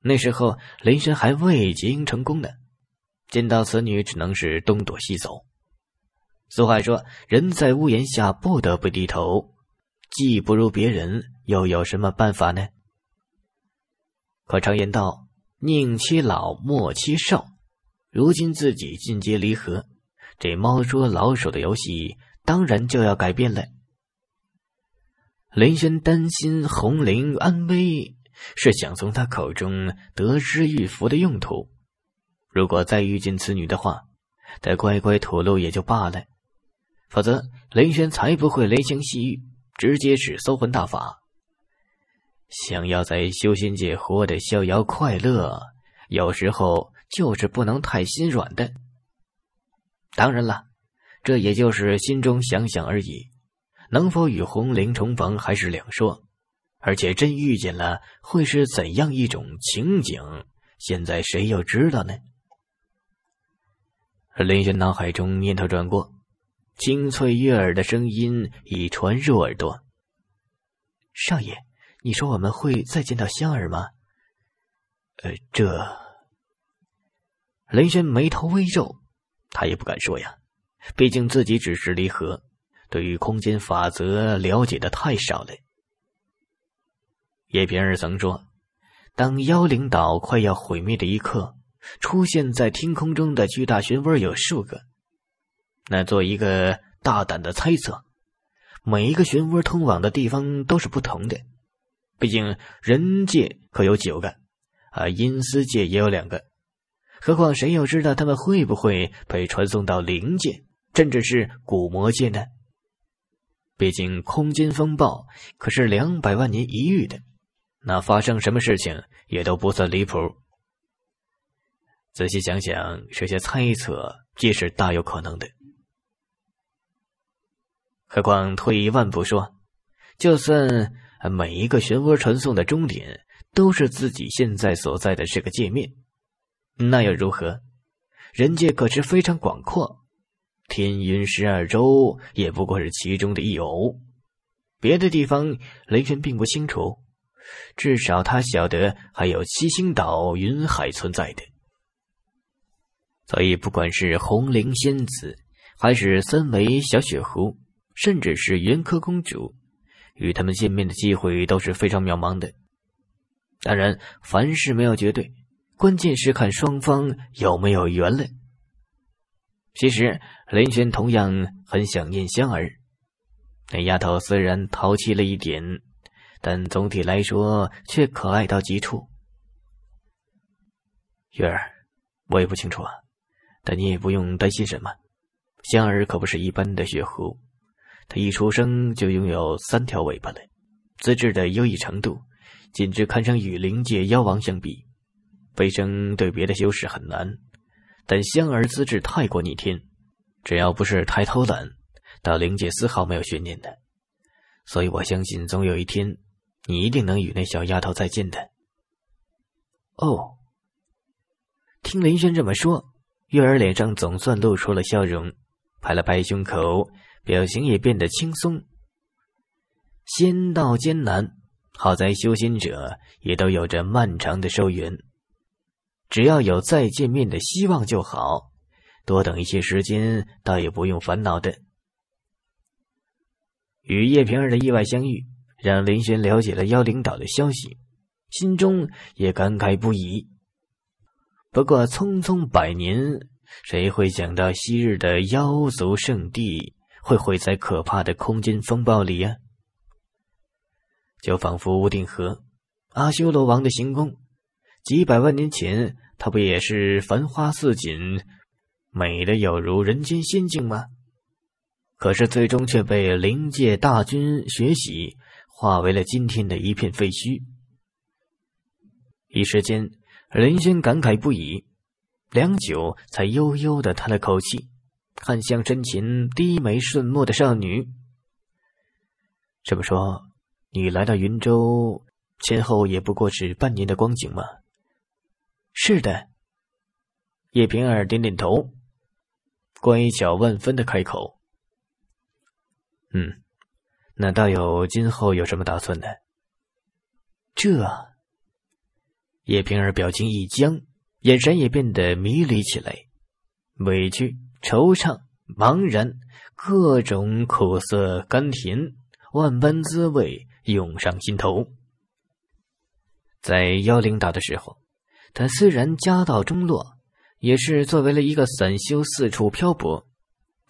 那时候林轩还未结成功呢，见到此女只能是东躲西走。俗话说：“人在屋檐下，不得不低头。”既不如别人，又有什么办法呢？可常言道：“宁欺老，莫欺少。”如今自己进阶离合，这猫捉老鼠的游戏当然就要改变了。林轩担心红绫安危，是想从他口中得知玉符的用途。如果再遇见此女的话，得乖乖吐露也就罢了；否则，林轩才不会雷霆细雨，直接使搜魂大法。想要在修仙界活得逍遥快乐，有时候就是不能太心软的。当然了，这也就是心中想想而已。能否与红菱重逢还是两说，而且真遇见了，会是怎样一种情景？现在谁又知道呢？林轩脑海中念头转过，清脆悦耳的声音已传入耳朵：“少爷。”你说我们会再见到香儿吗？呃，这。雷轩眉头微皱，他也不敢说呀，毕竟自己只是离合，对于空间法则了解的太少了。叶平儿曾说，当妖灵岛快要毁灭的一刻，出现在天空中的巨大漩涡有数个。那做一个大胆的猜测，每一个漩涡通往的地方都是不同的。毕竟人界可有九个，啊，阴司界也有两个，何况谁又知道他们会不会被传送到灵界，甚至是古魔界呢？毕竟空间风暴可是两百万年一遇的，那发生什么事情也都不算离谱。仔细想想，这些猜测皆是大有可能的。何况退一万步说，就算……每一个漩涡传送的终点都是自己现在所在的这个界面，那又如何？人界可是非常广阔，天云十二州也不过是其中的一隅，别的地方雷神并不清楚，至少他晓得还有七星岛、云海存在的。所以，不管是红灵仙子，还是三尾小雪狐，甚至是元珂公主。与他们见面的机会都是非常渺茫的。当然，凡事没有绝对，关键是看双方有没有缘了。其实，林轩同样很想念香儿。那丫头虽然淘气了一点，但总体来说却可爱到极处。月儿，我也不清楚啊，但你也不用担心什么。香儿可不是一般的血狐。他一出生就拥有三条尾巴了，资质的优异程度简直堪称与灵界妖王相比。飞升对别的修士很难，但香儿资质太过逆天，只要不是太偷懒，到灵界丝毫没有悬念的。所以我相信，总有一天，你一定能与那小丫头再见的。哦，听林轩这么说，月儿脸上总算露出了笑容，拍了拍胸口。表情也变得轻松。仙道艰难，好在修仙者也都有着漫长的寿元，只要有再见面的希望就好，多等一些时间，倒也不用烦恼的。与叶萍儿的意外相遇，让林轩了解了妖灵岛的消息，心中也感慨不已。不过匆匆百年，谁会想到昔日的妖族圣地？会毁在可怕的空间风暴里呀！就仿佛屋顶河，阿修罗王的行宫，几百万年前，它不也是繁花似锦，美的有如人间仙境吗？可是最终却被灵界大军血洗，化为了今天的一片废墟。一时间，林轩感慨不已，良久才悠悠的叹了口气。看向深情低眉顺目的少女，这么说，你来到云州前后也不过是半年的光景吗？是的。叶萍儿点点头，乖巧万分的开口：“嗯，那道友今后有什么打算呢？”这，叶萍儿表情一僵，眼神也变得迷离起来，委屈。惆怅、茫然，各种苦涩、甘甜，万般滋味涌上心头。在妖灵岛的时候，他虽然家道中落，也是作为了一个散修四处漂泊，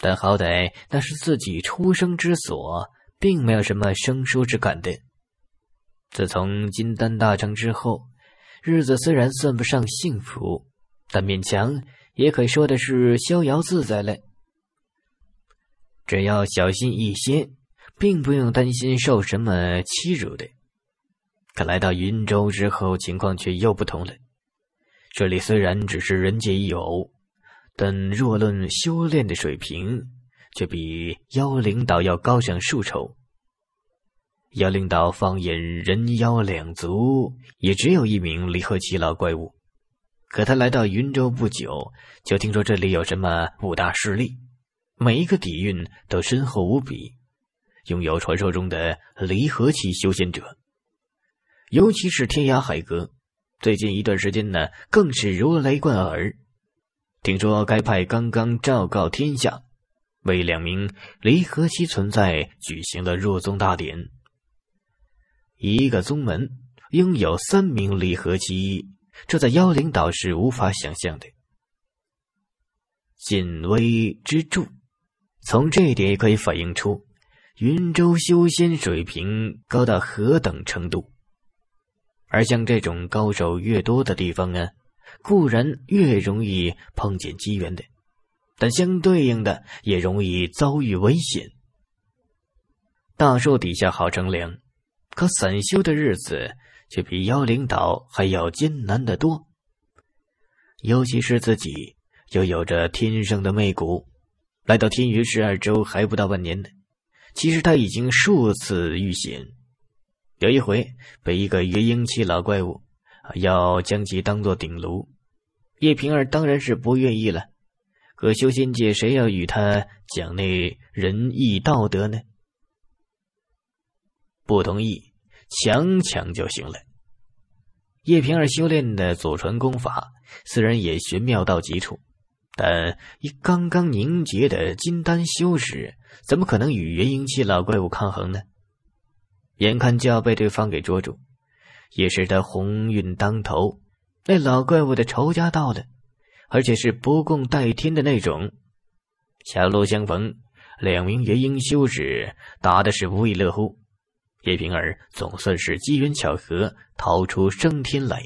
但好歹那是自己出生之所，并没有什么生疏之感的。自从金丹大成之后，日子虽然算不上幸福，但勉强。也可以说的是逍遥自在了，只要小心一些，并不用担心受什么欺辱的。可来到云州之后，情况却又不同了。这里虽然只是人界一隅，但若论修炼的水平，却比妖灵岛要高上数筹。妖灵岛放眼人妖两族，也只有一名离合器老怪物。可他来到云州不久，就听说这里有什么五大势力，每一个底蕴都深厚无比，拥有传说中的离合期修仙者。尤其是天涯海阁，最近一段时间呢，更是如雷贯耳。听说该派刚刚昭告天下，为两名离合期存在举行了入宗大典。一个宗门拥有三名离合期。这在妖灵岛是无法想象的。锦微之柱，从这一点也可以反映出云州修仙水平高到何等程度。而像这种高手越多的地方啊，固然越容易碰见机缘的，但相对应的也容易遭遇危险。大树底下好乘凉，可散修的日子。却比妖灵岛还要艰难的多。尤其是自己又有着天生的媚骨，来到天云十二州还不到半年呢。其实他已经数次遇险，有一回被一个元婴期老怪物，要将其当做顶炉。叶萍儿当然是不愿意了，可修仙界谁要与他讲那仁义道德呢？不同意。强强就行了。叶萍儿修炼的祖传功法虽然也玄妙到极处，但一刚刚凝结的金丹修士，怎么可能与元婴期老怪物抗衡呢？眼看就要被对方给捉住，也是他鸿运当头。那老怪物的仇家到了，而且是不共戴天的那种。狭路相逢，两名元婴修士打的是不亦乐乎。叶萍儿总算是机缘巧合逃出升天来。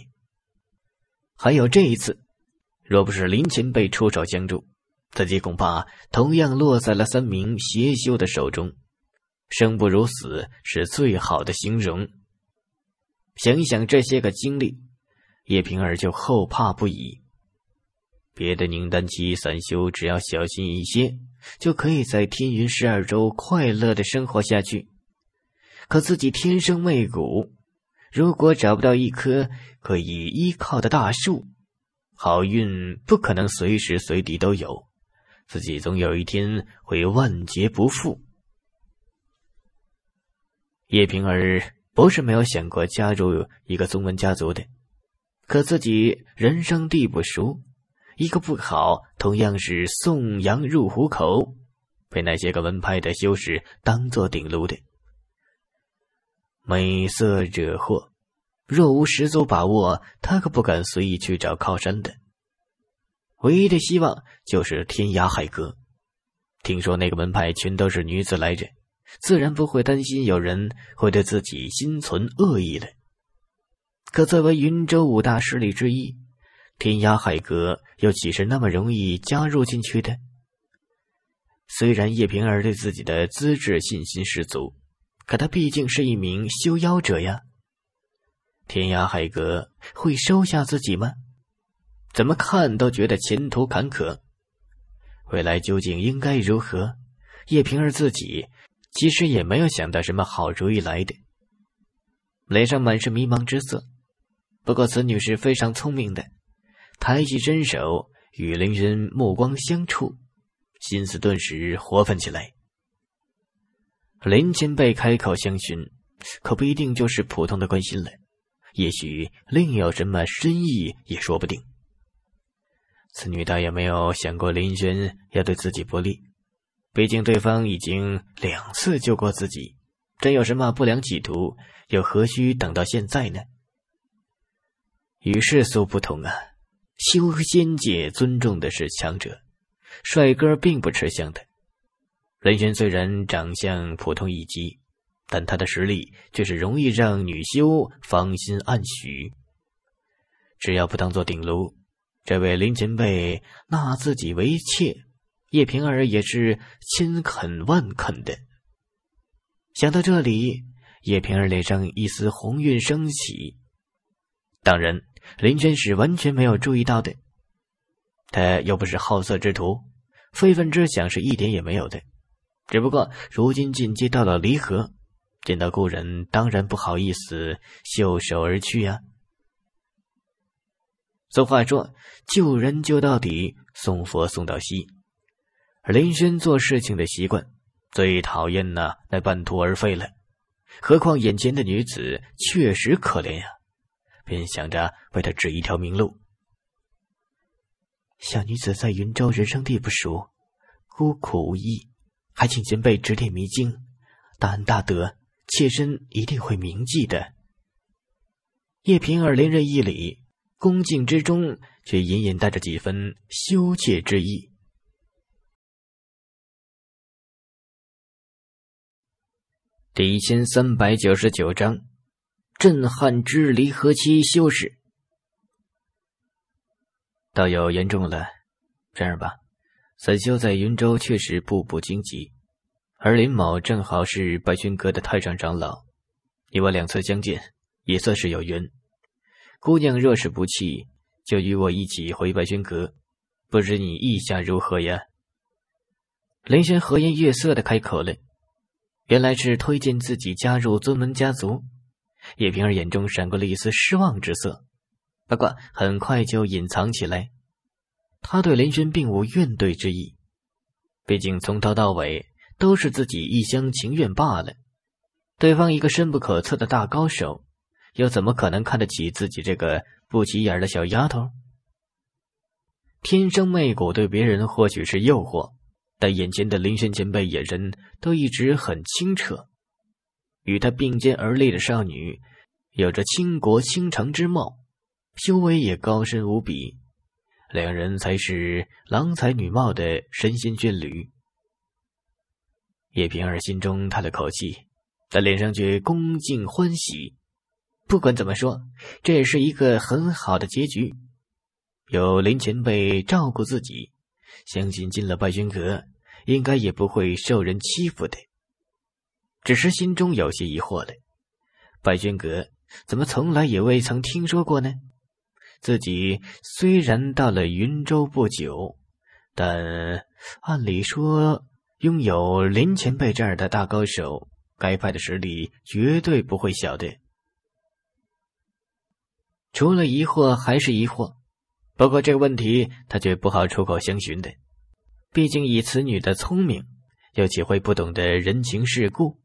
还有这一次，若不是林前辈出手相助，自己恐怕同样落在了三名邪修的手中，生不如死是最好的形容。想想这些个经历，叶萍儿就后怕不已。别的凝丹期散修只要小心一些，就可以在天云十二州快乐的生活下去。可自己天生媚骨，如果找不到一棵可以依靠的大树，好运不可能随时随地都有，自己总有一天会万劫不复。叶萍儿不是没有想过加入一个宗门家族的，可自己人生地不熟，一个不好同样是送羊入虎口，被那些个门派的修士当做顶炉的。美色惹祸，若无十足把握，他可不敢随意去找靠山的。唯一的希望就是天涯海阁。听说那个门派全都是女子来着，自然不会担心有人会对自己心存恶意了。可作为云州五大势力之一，天涯海阁又岂是那么容易加入进去的？虽然叶萍儿对自己的资质信心十足。可他毕竟是一名修妖者呀，天涯海阁会收下自己吗？怎么看都觉得前途坎坷，未来究竟应该如何？叶萍儿自己其实也没有想到什么好主意来的，脸上满是迷茫之色。不过此女是非常聪明的，抬起伸手与凌云目光相触，心思顿时活泛起来。林前辈开口相询，可不一定就是普通的关心了，也许另有什么深意也说不定。此女倒也没有想过林轩要对自己不利，毕竟对方已经两次救过自己，真有什么不良企图，又何须等到现在呢？与世俗不同啊，修仙界尊重的是强者，帅哥并不吃香的。林轩虽然长相普通一级，但他的实力却是容易让女修芳心暗许。只要不当做顶炉，这位林前辈纳自己为妾，叶萍儿也是千肯万肯的。想到这里，叶萍儿脸上一丝红晕升起。当然，林轩是完全没有注意到的，他又不是好色之徒，非分之想是一点也没有的。只不过如今进阶到了离合，见到故人当然不好意思袖手而去啊。俗话说：“救人救到底，送佛送到西。”林轩做事情的习惯最讨厌呢，那半途而废了。何况眼前的女子确实可怜呀，便想着为她指一条明路。小女子在云州人生地不熟，孤苦无依。还请前辈指点迷津，大恩大德，妾身一定会铭记的。叶平儿连人一礼，恭敬之中却隐隐带着几分羞怯之意。第一千三百九十九章：震撼之离合期修士。道友言重了，这样吧。散修在云州确实步步荆棘，而林某正好是白轩阁的太上长老，你我两次相见，也算是有缘。姑娘若是不弃，就与我一起回白轩阁，不知你意下如何呀？林轩和颜悦色的开口了，原来是推荐自己加入尊门家族。叶萍儿眼中闪过了一丝失望之色，不过很快就隐藏起来。他对林轩并无怨怼之意，毕竟从头到尾都是自己一厢情愿罢了。对方一个深不可测的大高手，又怎么可能看得起自己这个不起眼的小丫头？天生媚骨对别人或许是诱惑，但眼前的林轩前辈眼神都一直很清澈。与他并肩而立的少女，有着倾国倾城之貌，修为也高深无比。两人才是郎才女貌的神仙眷侣。叶萍儿心中叹了口气，但脸上却恭敬欢喜。不管怎么说，这也是一个很好的结局。有林前辈照顾自己，相信进了拜君阁，应该也不会受人欺负的。只是心中有些疑惑了：拜君阁怎么从来也未曾听说过呢？自己虽然到了云州不久，但按理说拥有林前辈这样的大高手，该派的实力绝对不会小的。除了疑惑还是疑惑，不过这个问题他却不好出口相询的，毕竟以此女的聪明，又岂会不懂得人情世故？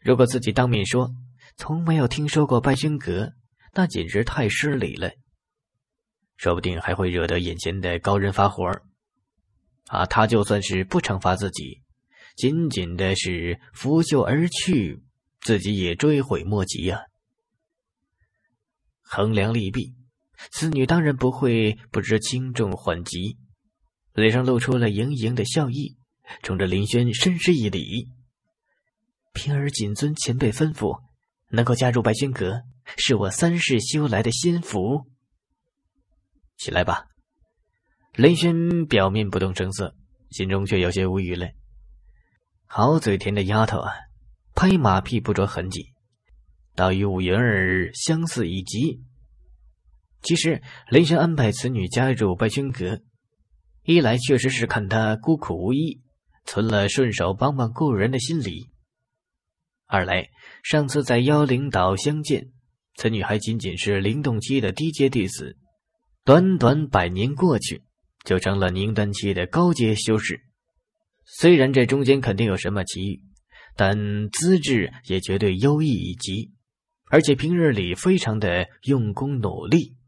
如果自己当面说从没有听说过拜仙阁，那简直太失礼了。说不定还会惹得眼前的高人发火，啊！他就算是不惩罚自己，仅仅的是拂袖而去，自己也追悔莫及啊！衡量利弊，此女当然不会不知轻重缓急，脸上露出了盈盈的笑意，冲着林轩深施一礼：“平儿谨遵前辈吩咐，能够加入白轩阁，是我三世修来的仙福。”起来吧，雷轩表面不动声色，心中却有些无语了。好嘴甜的丫头啊，拍马屁不着痕迹，倒与五云儿相似一极。其实雷轩安排此女加入拜仙阁，一来确实是看她孤苦无依，存了顺手帮帮故人的心理；二来上次在妖灵岛相见，此女还仅仅是灵动期的低阶弟子。短短百年过去，就成了宁丹期的高阶修士。虽然这中间肯定有什么奇遇，但资质也绝对优异一级，而且平日里非常的用功努力。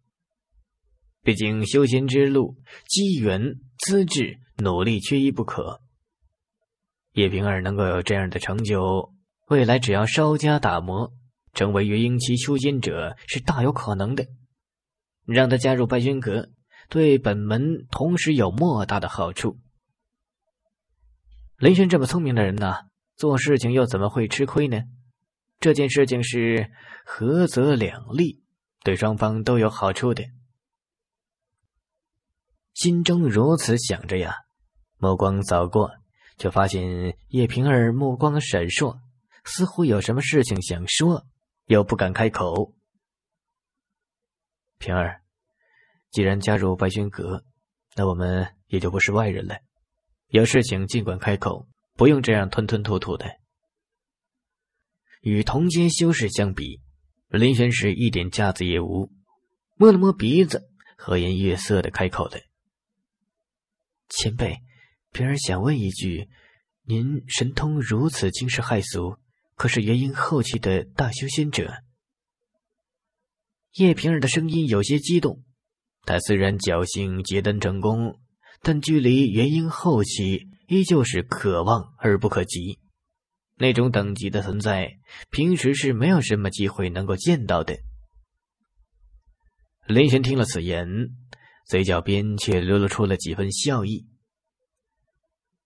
毕竟修仙之路，机缘、资质、努力缺一不可。叶平儿能够有这样的成就，未来只要稍加打磨，成为元婴期修仙者是大有可能的。让他加入拜君阁，对本门同时有莫大的好处。林轩这么聪明的人呢，做事情又怎么会吃亏呢？这件事情是合则两利，对双方都有好处的。心中如此想着呀，目光扫过，却发现叶萍儿目光闪烁，似乎有什么事情想说，又不敢开口。平儿，既然加入白轩阁，那我们也就不是外人了。有事情尽管开口，不用这样吞吞吐吐的。与同阶修士相比，林玄石一点架子也无，摸了摸鼻子，和颜悦色的开口的：“前辈，平儿想问一句，您神通如此惊世骇俗，可是元婴后期的大修仙者？”叶萍儿的声音有些激动，她虽然侥幸结丹成功，但距离元婴后期依旧是可望而不可及。那种等级的存在，平时是没有什么机会能够见到的。林玄听了此言，嘴角边却流露出了几分笑意。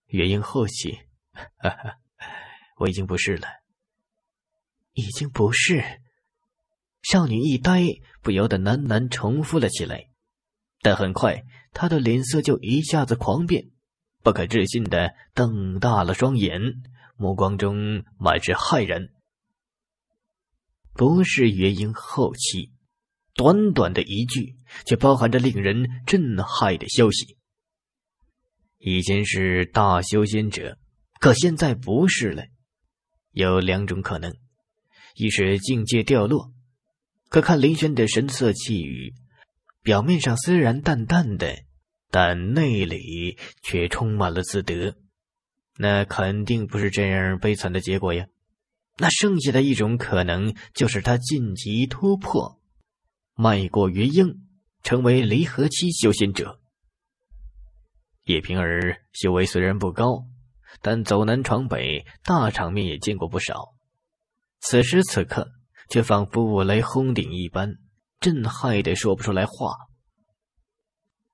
元婴后期，哈哈，我已经不是了，已经不是。少女一呆，不由得喃喃重复了起来，但很快她的脸色就一下子狂变，不可置信的瞪大了双眼，目光中满是骇然。不是元婴后期，短短的一句，却包含着令人震撼的消息。以前是大修仙者，可现在不是了。有两种可能，一是境界掉落。可看林轩的神色气宇，表面上虽然淡淡的，但内里却充满了自得。那肯定不是这样悲惨的结果呀！那剩下的一种可能，就是他晋级突破，迈过云鹰，成为离合期修仙者。叶平儿修为虽然不高，但走南闯北，大场面也见过不少。此时此刻。却仿佛五雷轰顶一般，震撼的说不出来话。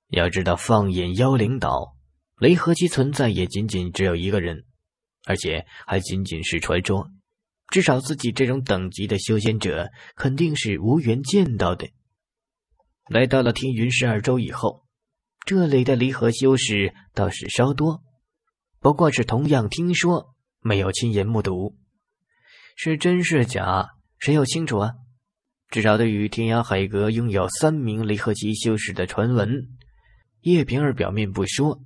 要知道，放眼妖灵岛，雷河其存在也仅仅只有一个人，而且还仅仅是传说。至少自己这种等级的修仙者，肯定是无缘见到的。来到了天云十二州以后，这里的离合修士倒是稍多，不过是同样听说，没有亲眼目睹，是真是假？谁又清楚啊？至少对于天涯海阁拥有三名离合器修士的传闻，叶萍儿表面不说，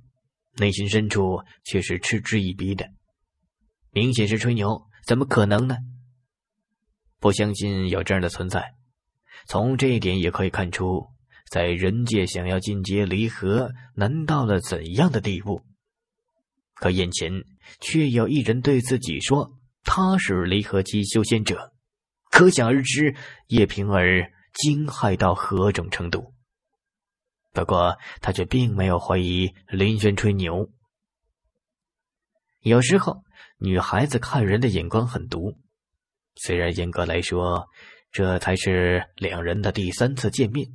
内心深处却是嗤之以鼻的。明显是吹牛，怎么可能呢？不相信有这样的存在。从这一点也可以看出，在人界想要进阶离合难到了怎样的地步。可眼前却有一人对自己说：“他是离合机修仙者。”可想而知，叶萍儿惊骇到何种程度。不过，他却并没有怀疑林轩吹牛。有时候，女孩子看人的眼光很毒。虽然严格来说，这才是两人的第三次见面，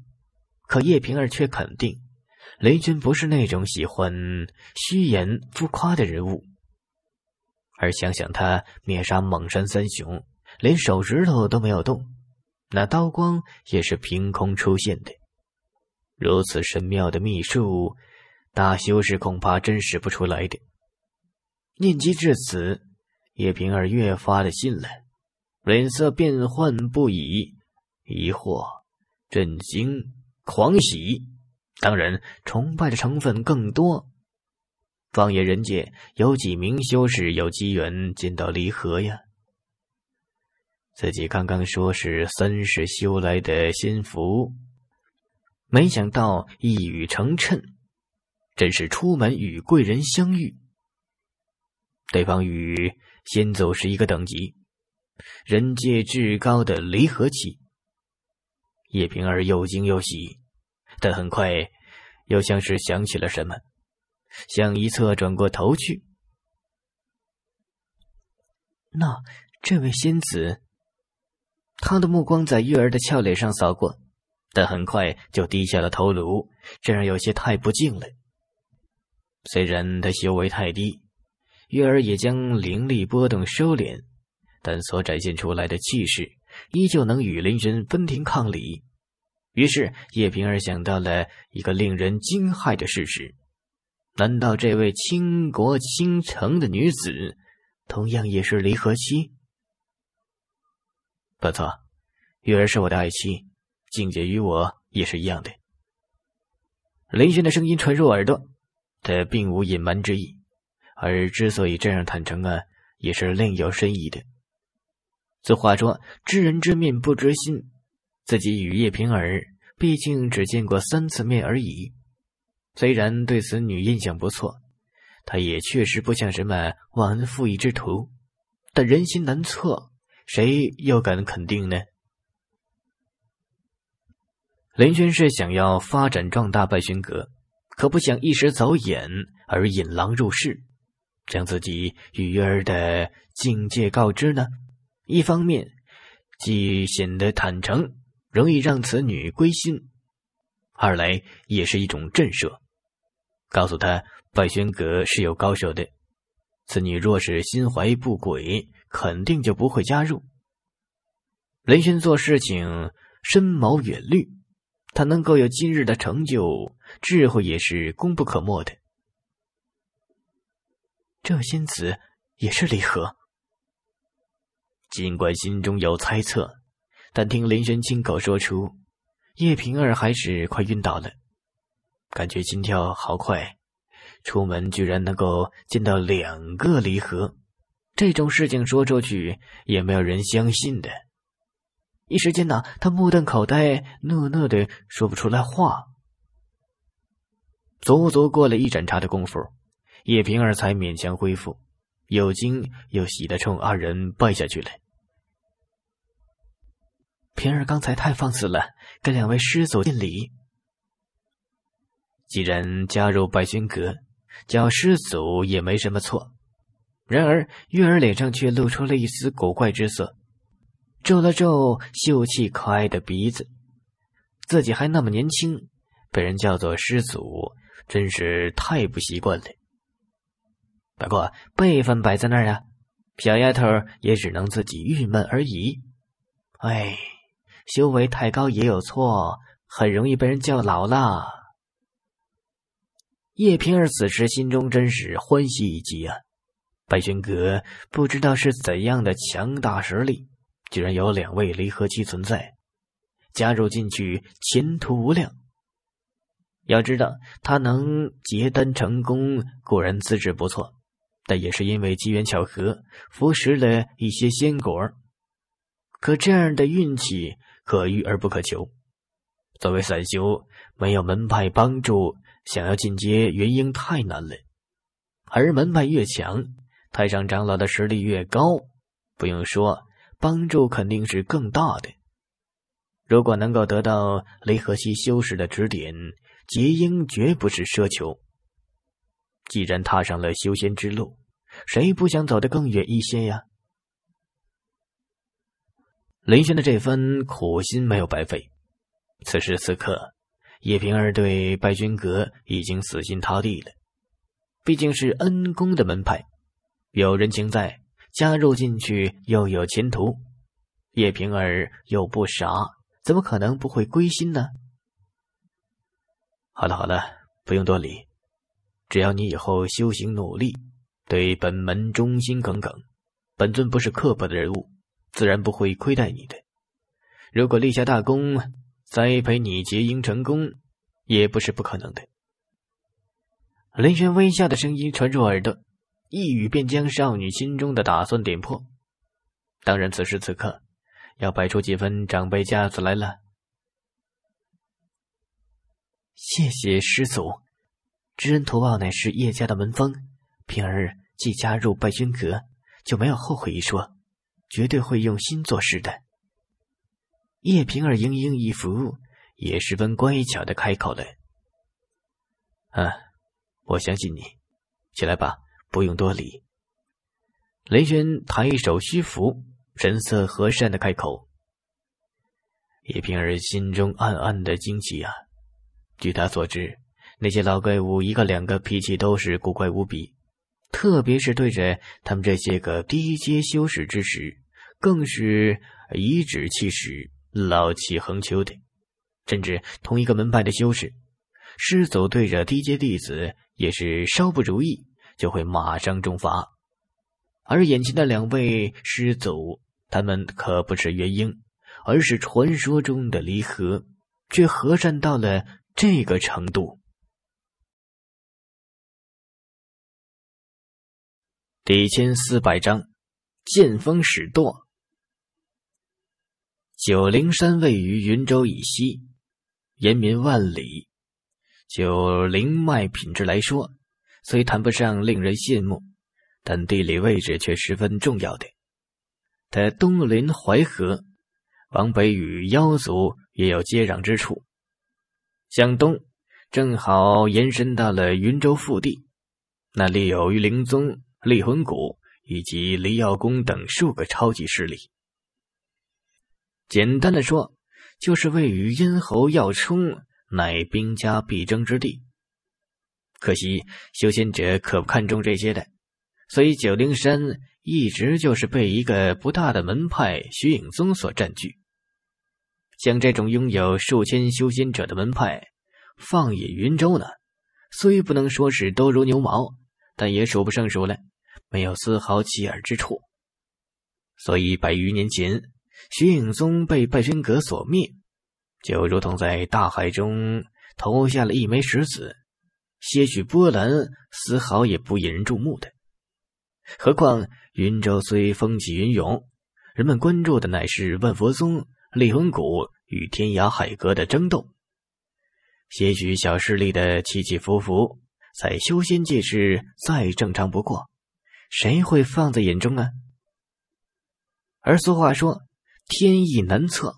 可叶萍儿却肯定，林轩不是那种喜欢虚言浮夸的人物。而想想他灭杀猛山三雄。连手指头都没有动，那刀光也是凭空出现的。如此神妙的秘术，大修士恐怕真使不出来的。念及至此，叶萍儿越发的信了，脸色变幻不已，疑惑、震惊、狂喜，当然崇拜的成分更多。放眼人界，有几名修士有机缘见到离合呀？自己刚刚说是三世修来的仙福，没想到一语成谶，真是出门与贵人相遇。对方与仙祖是一个等级，人界至高的离合期。叶萍儿又惊又喜，但很快又像是想起了什么，向一侧转过头去。那这位仙子？他的目光在月儿的俏脸上扫过，但很快就低下了头颅，这样有些太不敬了。虽然他修为太低，月儿也将灵力波动收敛，但所展现出来的气势依旧能与灵人分庭抗礼。于是叶萍儿想到了一个令人惊骇的事实：难道这位倾国倾城的女子，同样也是离合期？不错，玉儿是我的爱妻，静姐与我也是一样的。雷轩的声音传入耳朵，他并无隐瞒之意，而之所以这样坦诚啊，也是另有深意的。俗话说“知人知面不知心”，自己与叶平儿毕竟只见过三次面而已，虽然对此女印象不错，她也确实不像什么忘恩负义之徒，但人心难测。谁又敢肯定呢？林轩是想要发展壮大拜轩阁，可不想一时走眼而引狼入室，将自己鱼儿的境界告知呢？一方面，既显得坦诚，容易让此女归心；二来也是一种震慑，告诉她拜轩阁是有高手的，此女若是心怀不轨。肯定就不会加入。雷轩做事情深谋远虑，他能够有今日的成就，智慧也是功不可没的。这仙子也是离合。尽管心中有猜测，但听雷轩亲口说出，叶萍儿还是快晕倒了，感觉心跳好快。出门居然能够见到两个离合。这种事情说出去也没有人相信的。一时间呢，他目瞪口呆，讷讷的说不出来话。足足过了一盏茶的功夫，叶平儿才勉强恢复，又惊又喜的冲二人拜下去了。平儿刚才太放肆了，跟两位师祖敬礼。既然加入白仙阁，叫师祖也没什么错。然而，月儿脸上却露出了一丝古怪之色，皱了皱秀气可爱的鼻子。自己还那么年轻，被人叫做师祖，真是太不习惯了。不过，辈分摆在那儿啊，小丫头也只能自己郁闷而已。唉，修为太高也有错，很容易被人叫老了。叶萍儿此时心中真是欢喜一极啊！白云阁不知道是怎样的强大实力，居然有两位离合期存在，加入进去前途无量。要知道，他能结丹成功固然资质不错，但也是因为机缘巧合服食了一些仙果。可这样的运气可遇而不可求。作为散修，没有门派帮助，想要进阶元婴太难了。而门派越强，太上长老的实力越高，不用说，帮助肯定是更大的。如果能够得到雷和西修士的指点，结英绝不是奢求。既然踏上了修仙之路，谁不想走得更远一些呀？林轩的这番苦心没有白费。此时此刻，叶萍儿对拜君阁已经死心塌地了。毕竟是恩公的门派。有人情在，加入进去又有前途。叶萍儿又不傻，怎么可能不会归心呢？好了好了，不用多礼。只要你以后修行努力，对本门忠心耿耿，本尊不是刻薄的人物，自然不会亏待你的。如果立下大功，栽培你结婴成功，也不是不可能的。林轩微笑的声音传入耳朵。一语便将少女心中的打算点破。当然，此时此刻，要摆出几分长辈架子来了。谢谢师祖，知恩图报乃是叶家的门风。萍儿既加入拜君阁，就没有后悔一说，绝对会用心做事的。叶萍儿盈盈一福，也十分乖巧的开口了：“啊，我相信你，起来吧。”不用多礼。雷轩抬手虚扶，神色和善的开口。叶平儿心中暗暗的惊奇啊！据他所知，那些老怪物一个两个脾气都是古怪无比，特别是对着他们这些个低阶修士之时，更是颐指气使、老气横秋的。甚至同一个门派的修士，师祖对着低阶弟子也是稍不如意。就会马上重罚，而眼前的两位师祖，他们可不是元婴，而是传说中的离合，却和善到了这个程度。第一千四百章，见风使舵。九灵山位于云州以西，延绵万里，就灵脉品质来说。虽谈不上令人羡慕，但地理位置却十分重要的。它东临淮河，往北与妖族也有接壤之处，向东正好延伸到了云州腹地，那里有玉灵宗、厉魂谷以及离耀宫等数个超级势力。简单的说，就是位于咽喉要冲，乃兵家必争之地。可惜，修仙者可不看重这些的，所以九灵山一直就是被一个不大的门派徐影宗所占据。像这种拥有数千修仙者的门派，放眼云州呢，虽不能说是多如牛毛，但也数不胜数了，没有丝毫起耳之处。所以百余年前，徐影宗被拜玄阁所灭，就如同在大海中投下了一枚石子。些许波澜，丝毫也不引人注目的。何况云州虽风起云涌，人们关注的乃是万佛宗、丽文谷与天涯海阁的争斗。些许小势力的起起伏伏，在修仙界是再正常不过，谁会放在眼中呢？而俗话说，天意难测，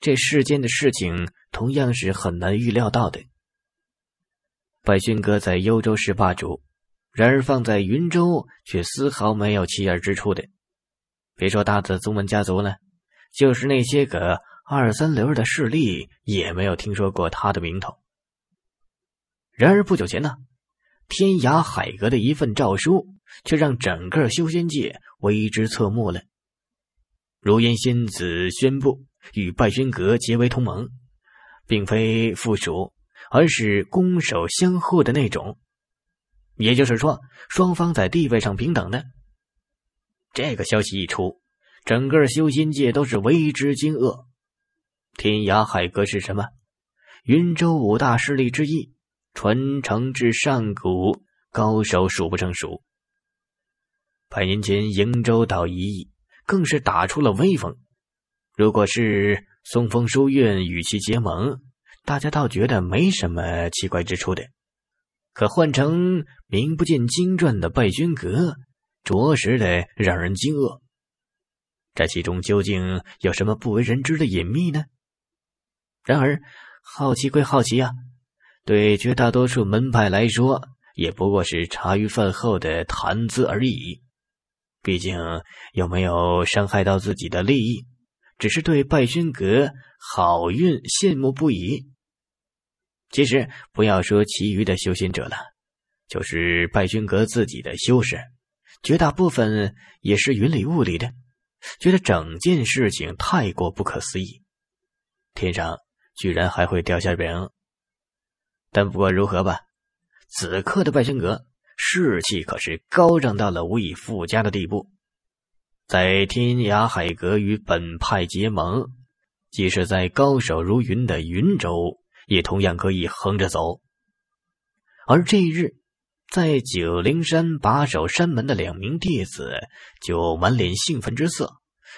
这世间的事情同样是很难预料到的。拜勋阁在幽州是霸主，然而放在云州却丝毫没有起眼之处的。别说大的宗门家族了，就是那些个二三流的势力，也没有听说过他的名头。然而不久前呢，天涯海阁的一份诏书，却让整个修仙界为之侧目了。如烟仙子宣布与拜勋阁结为同盟，并非附属。而是攻守相护的那种，也就是说，双方在地位上平等的。这个消息一出，整个修仙界都是为之惊愕。天涯海阁是什么？云州五大势力之一，传承至上古，高手数不胜数。百年前，瀛州岛一役，更是打出了威风。如果是松风书院与其结盟。大家倒觉得没什么奇怪之处的，可换成名不见经传的拜君阁，着实的让人惊愕。这其中究竟有什么不为人知的隐秘呢？然而好奇归好奇啊，对绝大多数门派来说，也不过是茶余饭后的谈资而已。毕竟又没有伤害到自己的利益，只是对拜君阁好运羡慕不已。其实，不要说其余的修仙者了，就是拜君阁自己的修士，绝大部分也是云里雾里的，觉得整件事情太过不可思议，天上居然还会掉馅饼。但不管如何吧，此刻的拜君阁士气可是高涨到了无以复加的地步，在天涯海阁与本派结盟，即使在高手如云的云州。也同样可以横着走。而这日，在九灵山把守山门的两名弟子就满脸兴奋之色，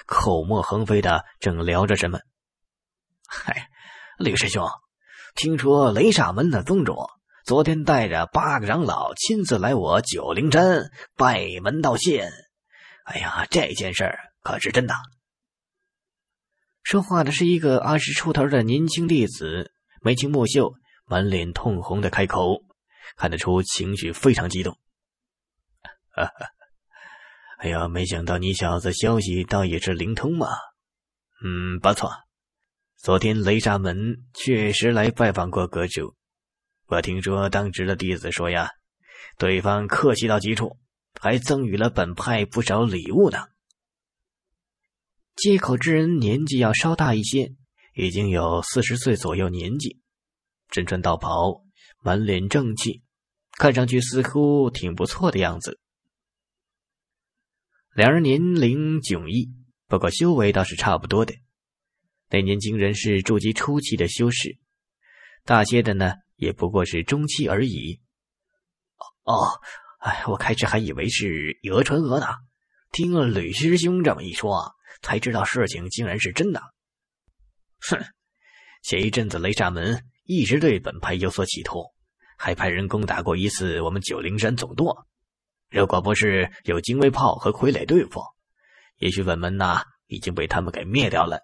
口沫横飞的正聊着什么。嗨，吕师兄，听说雷煞门的宗主昨天带着八个长老亲自来我九灵山拜门道谢。哎呀，这件事可是真的。说话的是一个二十出头的年轻弟子。眉清目秀、满脸通红的开口，看得出情绪非常激动。哈哈，哎呀，没想到你小子消息倒也是灵通嘛。嗯，不错，昨天雷沙门确实来拜访过阁主。我听说当值的弟子说呀，对方客气到极处，还赠予了本派不少礼物呢。接口之人年纪要稍大一些。已经有四十岁左右年纪，身穿道袍，满脸正气，看上去似乎挺不错的样子。两人年龄迥异，不过修为倒是差不多的。那年轻人是筑基初期的修士，大些的呢，也不过是中期而已。哦，哎，我开始还以为是讹传讹呢，听了吕师兄这么一说，才知道事情竟然是真的。哼，前一阵子雷煞门一直对本派有所企图，还派人攻打过一次我们九灵山总舵。如果不是有精卫炮和傀儡对付，也许本门呐已经被他们给灭掉了。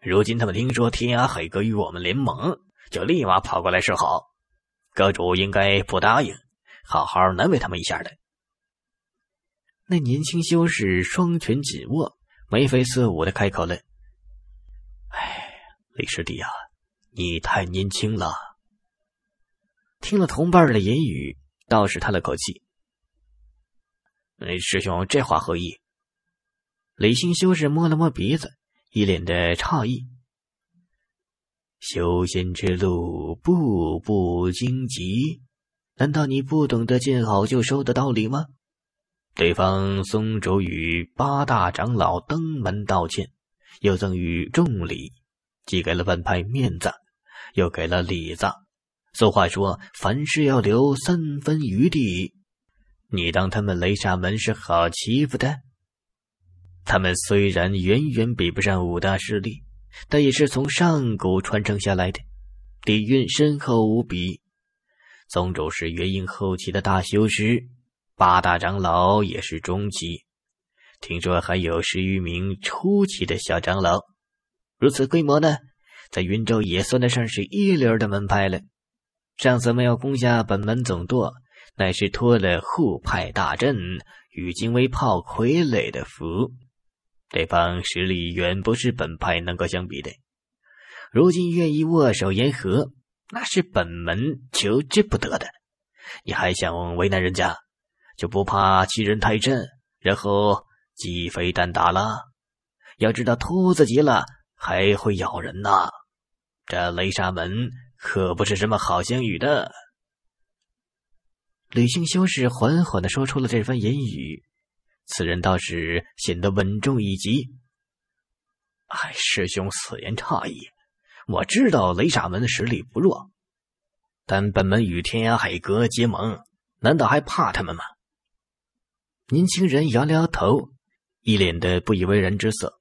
如今他们听说天涯海阁与我们联盟，就立马跑过来示好。阁主应该不答应，好好难为他们一下的。那年轻修士双拳紧握，眉飞色舞的开口了。哎，李师弟呀，你太年轻了。听了同伴的言语，道士叹了口气：“师兄这话何意？”李兴修士摸了摸鼻子，一脸的诧异：“修仙之路步步荆棘，难道你不懂得见好就收的道理吗？”对方松竹与八大长老登门道歉。又赠予重礼，既给了本派面子，又给了礼子。俗话说，凡事要留三分余地。你当他们雷煞门是好欺负的？他们虽然远远比不上五大势力，但也是从上古传承下来的，底蕴深厚无比。宗主是元婴后期的大修士，八大长老也是中期。听说还有十余名初期的小长老，如此规模呢，在云州也算得上是一流的门派了。上次没有攻下本门总舵，乃是托了护派大阵与精微炮傀儡的福，对方实力远不是本派能够相比的。如今愿意握手言和，那是本门求之不得的。你还想为难人家，就不怕欺人太甚？然后？鸡飞蛋打了，要知道，兔子急了还会咬人呢。这雷沙门可不是什么好相与的。李兴修士缓缓的说出了这番言语，此人倒是显得稳重一级。哎，师兄，此言差矣。我知道雷沙门的实力不弱，但本门与天涯海阁结盟，难道还怕他们吗？年轻人摇了摇头。一脸的不以为然之色，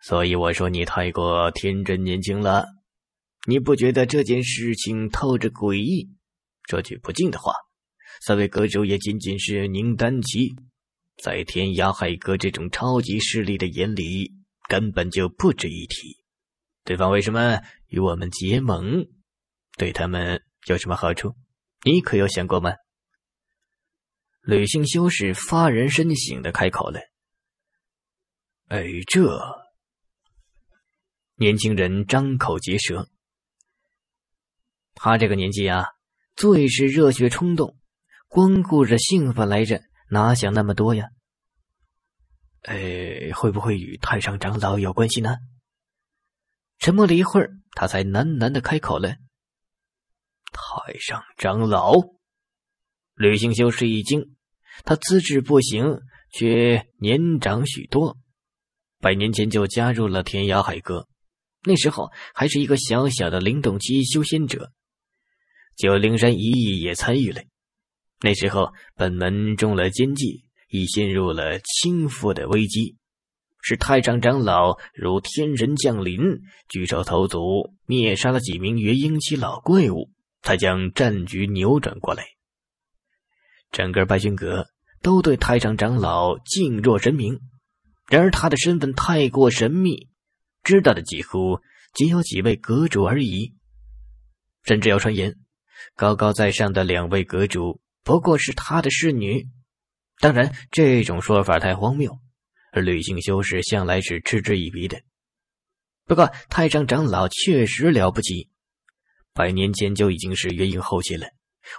所以我说你太过天真年轻了。你不觉得这件事情透着诡异？说句不敬的话，三位阁主也仅仅是宁丹期，在天涯海阁这种超级势力的眼里，根本就不值一提。对方为什么与我们结盟？对他们有什么好处？你可有想过吗？吕姓修士发人深省的开口了。哎，这年轻人张口结舌。他这个年纪啊，最是热血冲动，光顾着兴奋来着，哪想那么多呀？哎，会不会与太上长老有关系呢？沉默了一会儿，他才喃喃的开口了：“太上长老。”吕星修是一惊，他资质不行，却年长许多。百年前就加入了天涯海阁，那时候还是一个小小的灵动期修仙者。九灵山一役也参与了，那时候本门中了奸计，已陷入了倾覆的危机。是太上长老如天神降临，举手投足灭杀了几名元婴期老怪物，才将战局扭转过来。整个白云阁都对太上长老敬若神明。然而他的身份太过神秘，知道的几乎仅有几位阁主而已。甚至有传言，高高在上的两位阁主不过是他的侍女。当然，这种说法太荒谬，而吕姓修士向来是嗤之以鼻的。不过，太上长老确实了不起，百年前就已经是元婴后期了。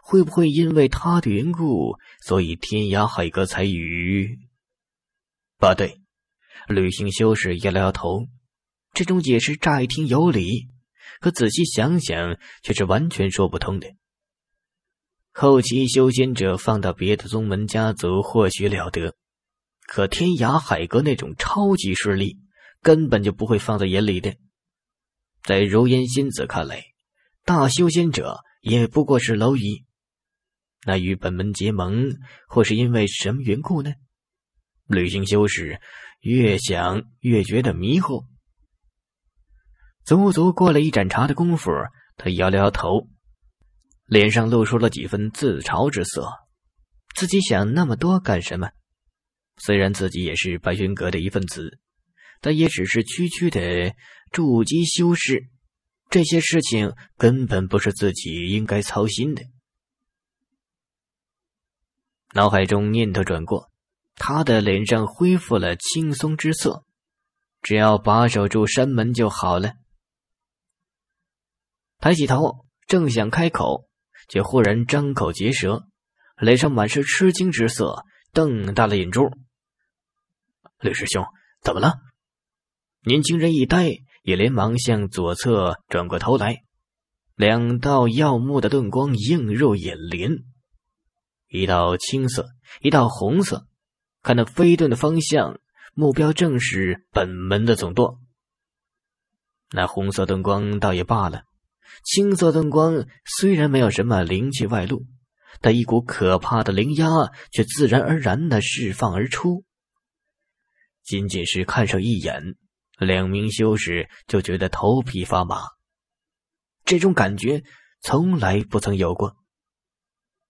会不会因为他的缘故，所以天涯海阁才与？不对。吕行修士摇了摇头，这种解释乍一听有理，可仔细想想却是完全说不通的。后期修仙者放到别的宗门家族或许了得，可天涯海阁那种超级势力根本就不会放在眼里的。在如烟仙子看来，大修仙者也不过是蝼蚁。那与本门结盟，或是因为什么缘故呢？吕行修士。越想越觉得迷惑。足足过了一盏茶的功夫，他摇了摇头，脸上露出了几分自嘲之色。自己想那么多干什么？虽然自己也是白云阁的一份子，但也只是区区的筑基修士，这些事情根本不是自己应该操心的。脑海中念头转过。他的脸上恢复了轻松之色，只要把守住山门就好了。抬起头正想开口，却忽然张口结舌，脸上满是吃惊之色，瞪大了眼珠：“吕师兄，怎么了？”年轻人一呆，也连忙向左侧转过头来，两道耀目的盾光映入眼帘，一道青色，一道红色。看那飞遁的方向，目标正是本门的总舵。那红色灯光倒也罢了，青色灯光虽然没有什么灵气外露，但一股可怕的灵压却自然而然的释放而出。仅仅是看上一眼，两名修士就觉得头皮发麻，这种感觉从来不曾有过。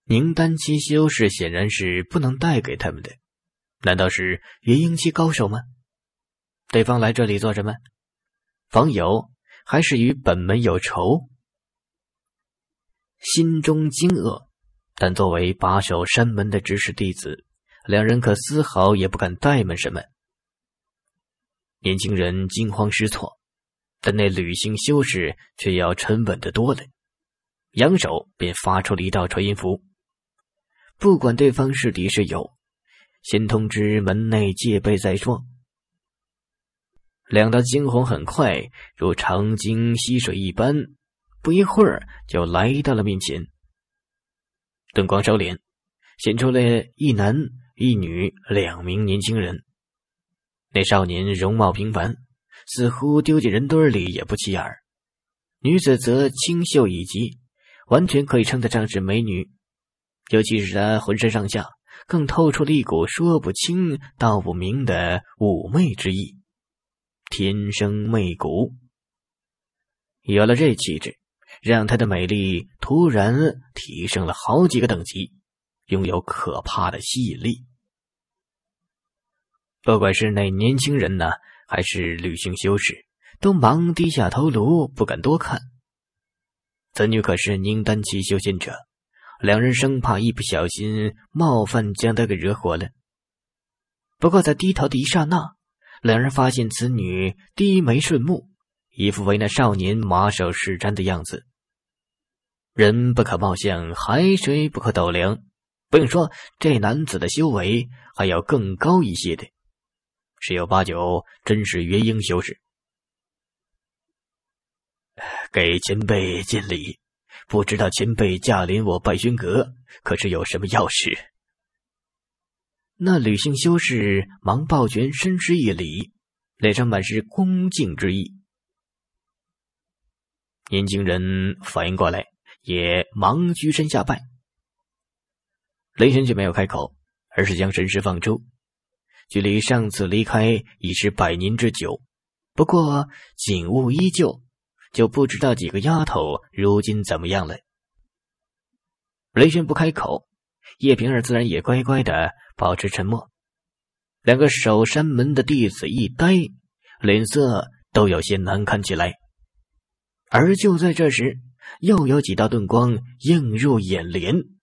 宁丹期修士显然是不能带给他们的。难道是元婴期高手吗？对方来这里做什么？访友还是与本门有仇？心中惊愕，但作为把守山门的执事弟子，两人可丝毫也不敢怠慢什么。年轻人惊慌失措，但那旅行修士却要沉稳的多了，扬手便发出了一道传音符。不管对方是敌是友。先通知门内戒备再说。两道惊鸿很快如长鲸吸水一般，不一会儿就来到了面前。灯光收敛，显出了一男一女两名年轻人。那少年容貌平凡，似乎丢进人堆里也不起眼儿；女子则清秀以及，完全可以称得上是美女，尤其是她浑身上下。更透出了一股说不清道不明的妩媚之意，天生媚骨。有了这气质，让她的美丽突然提升了好几个等级，拥有可怕的吸引力。不管是那年轻人呢，还是女性修士，都忙低下头颅，不敢多看。此女可是宁丹期修仙者。两人生怕一不小心冒犯将他给惹火了。不过在低头的一刹那，两人发现此女低眉顺目，一副为那少年马首是瞻的样子。人不可貌相，海水不可斗量。不用说，这男子的修为还要更高一些的，十有八九真是元婴修士。给前辈敬礼。不知道前辈驾临我拜云阁，可是有什么要事？那吕姓修士忙抱拳深施一礼，脸上满是恭敬之意。年轻人反应过来，也忙屈身下拜。雷神却没有开口，而是将神识放出。距离上次离开已是百年之久，不过景物依旧。就不知道几个丫头如今怎么样了。雷轩不开口，叶萍儿自然也乖乖的保持沉默。两个守山门的弟子一呆，脸色都有些难看起来。而就在这时，又有几道顿光映入眼帘。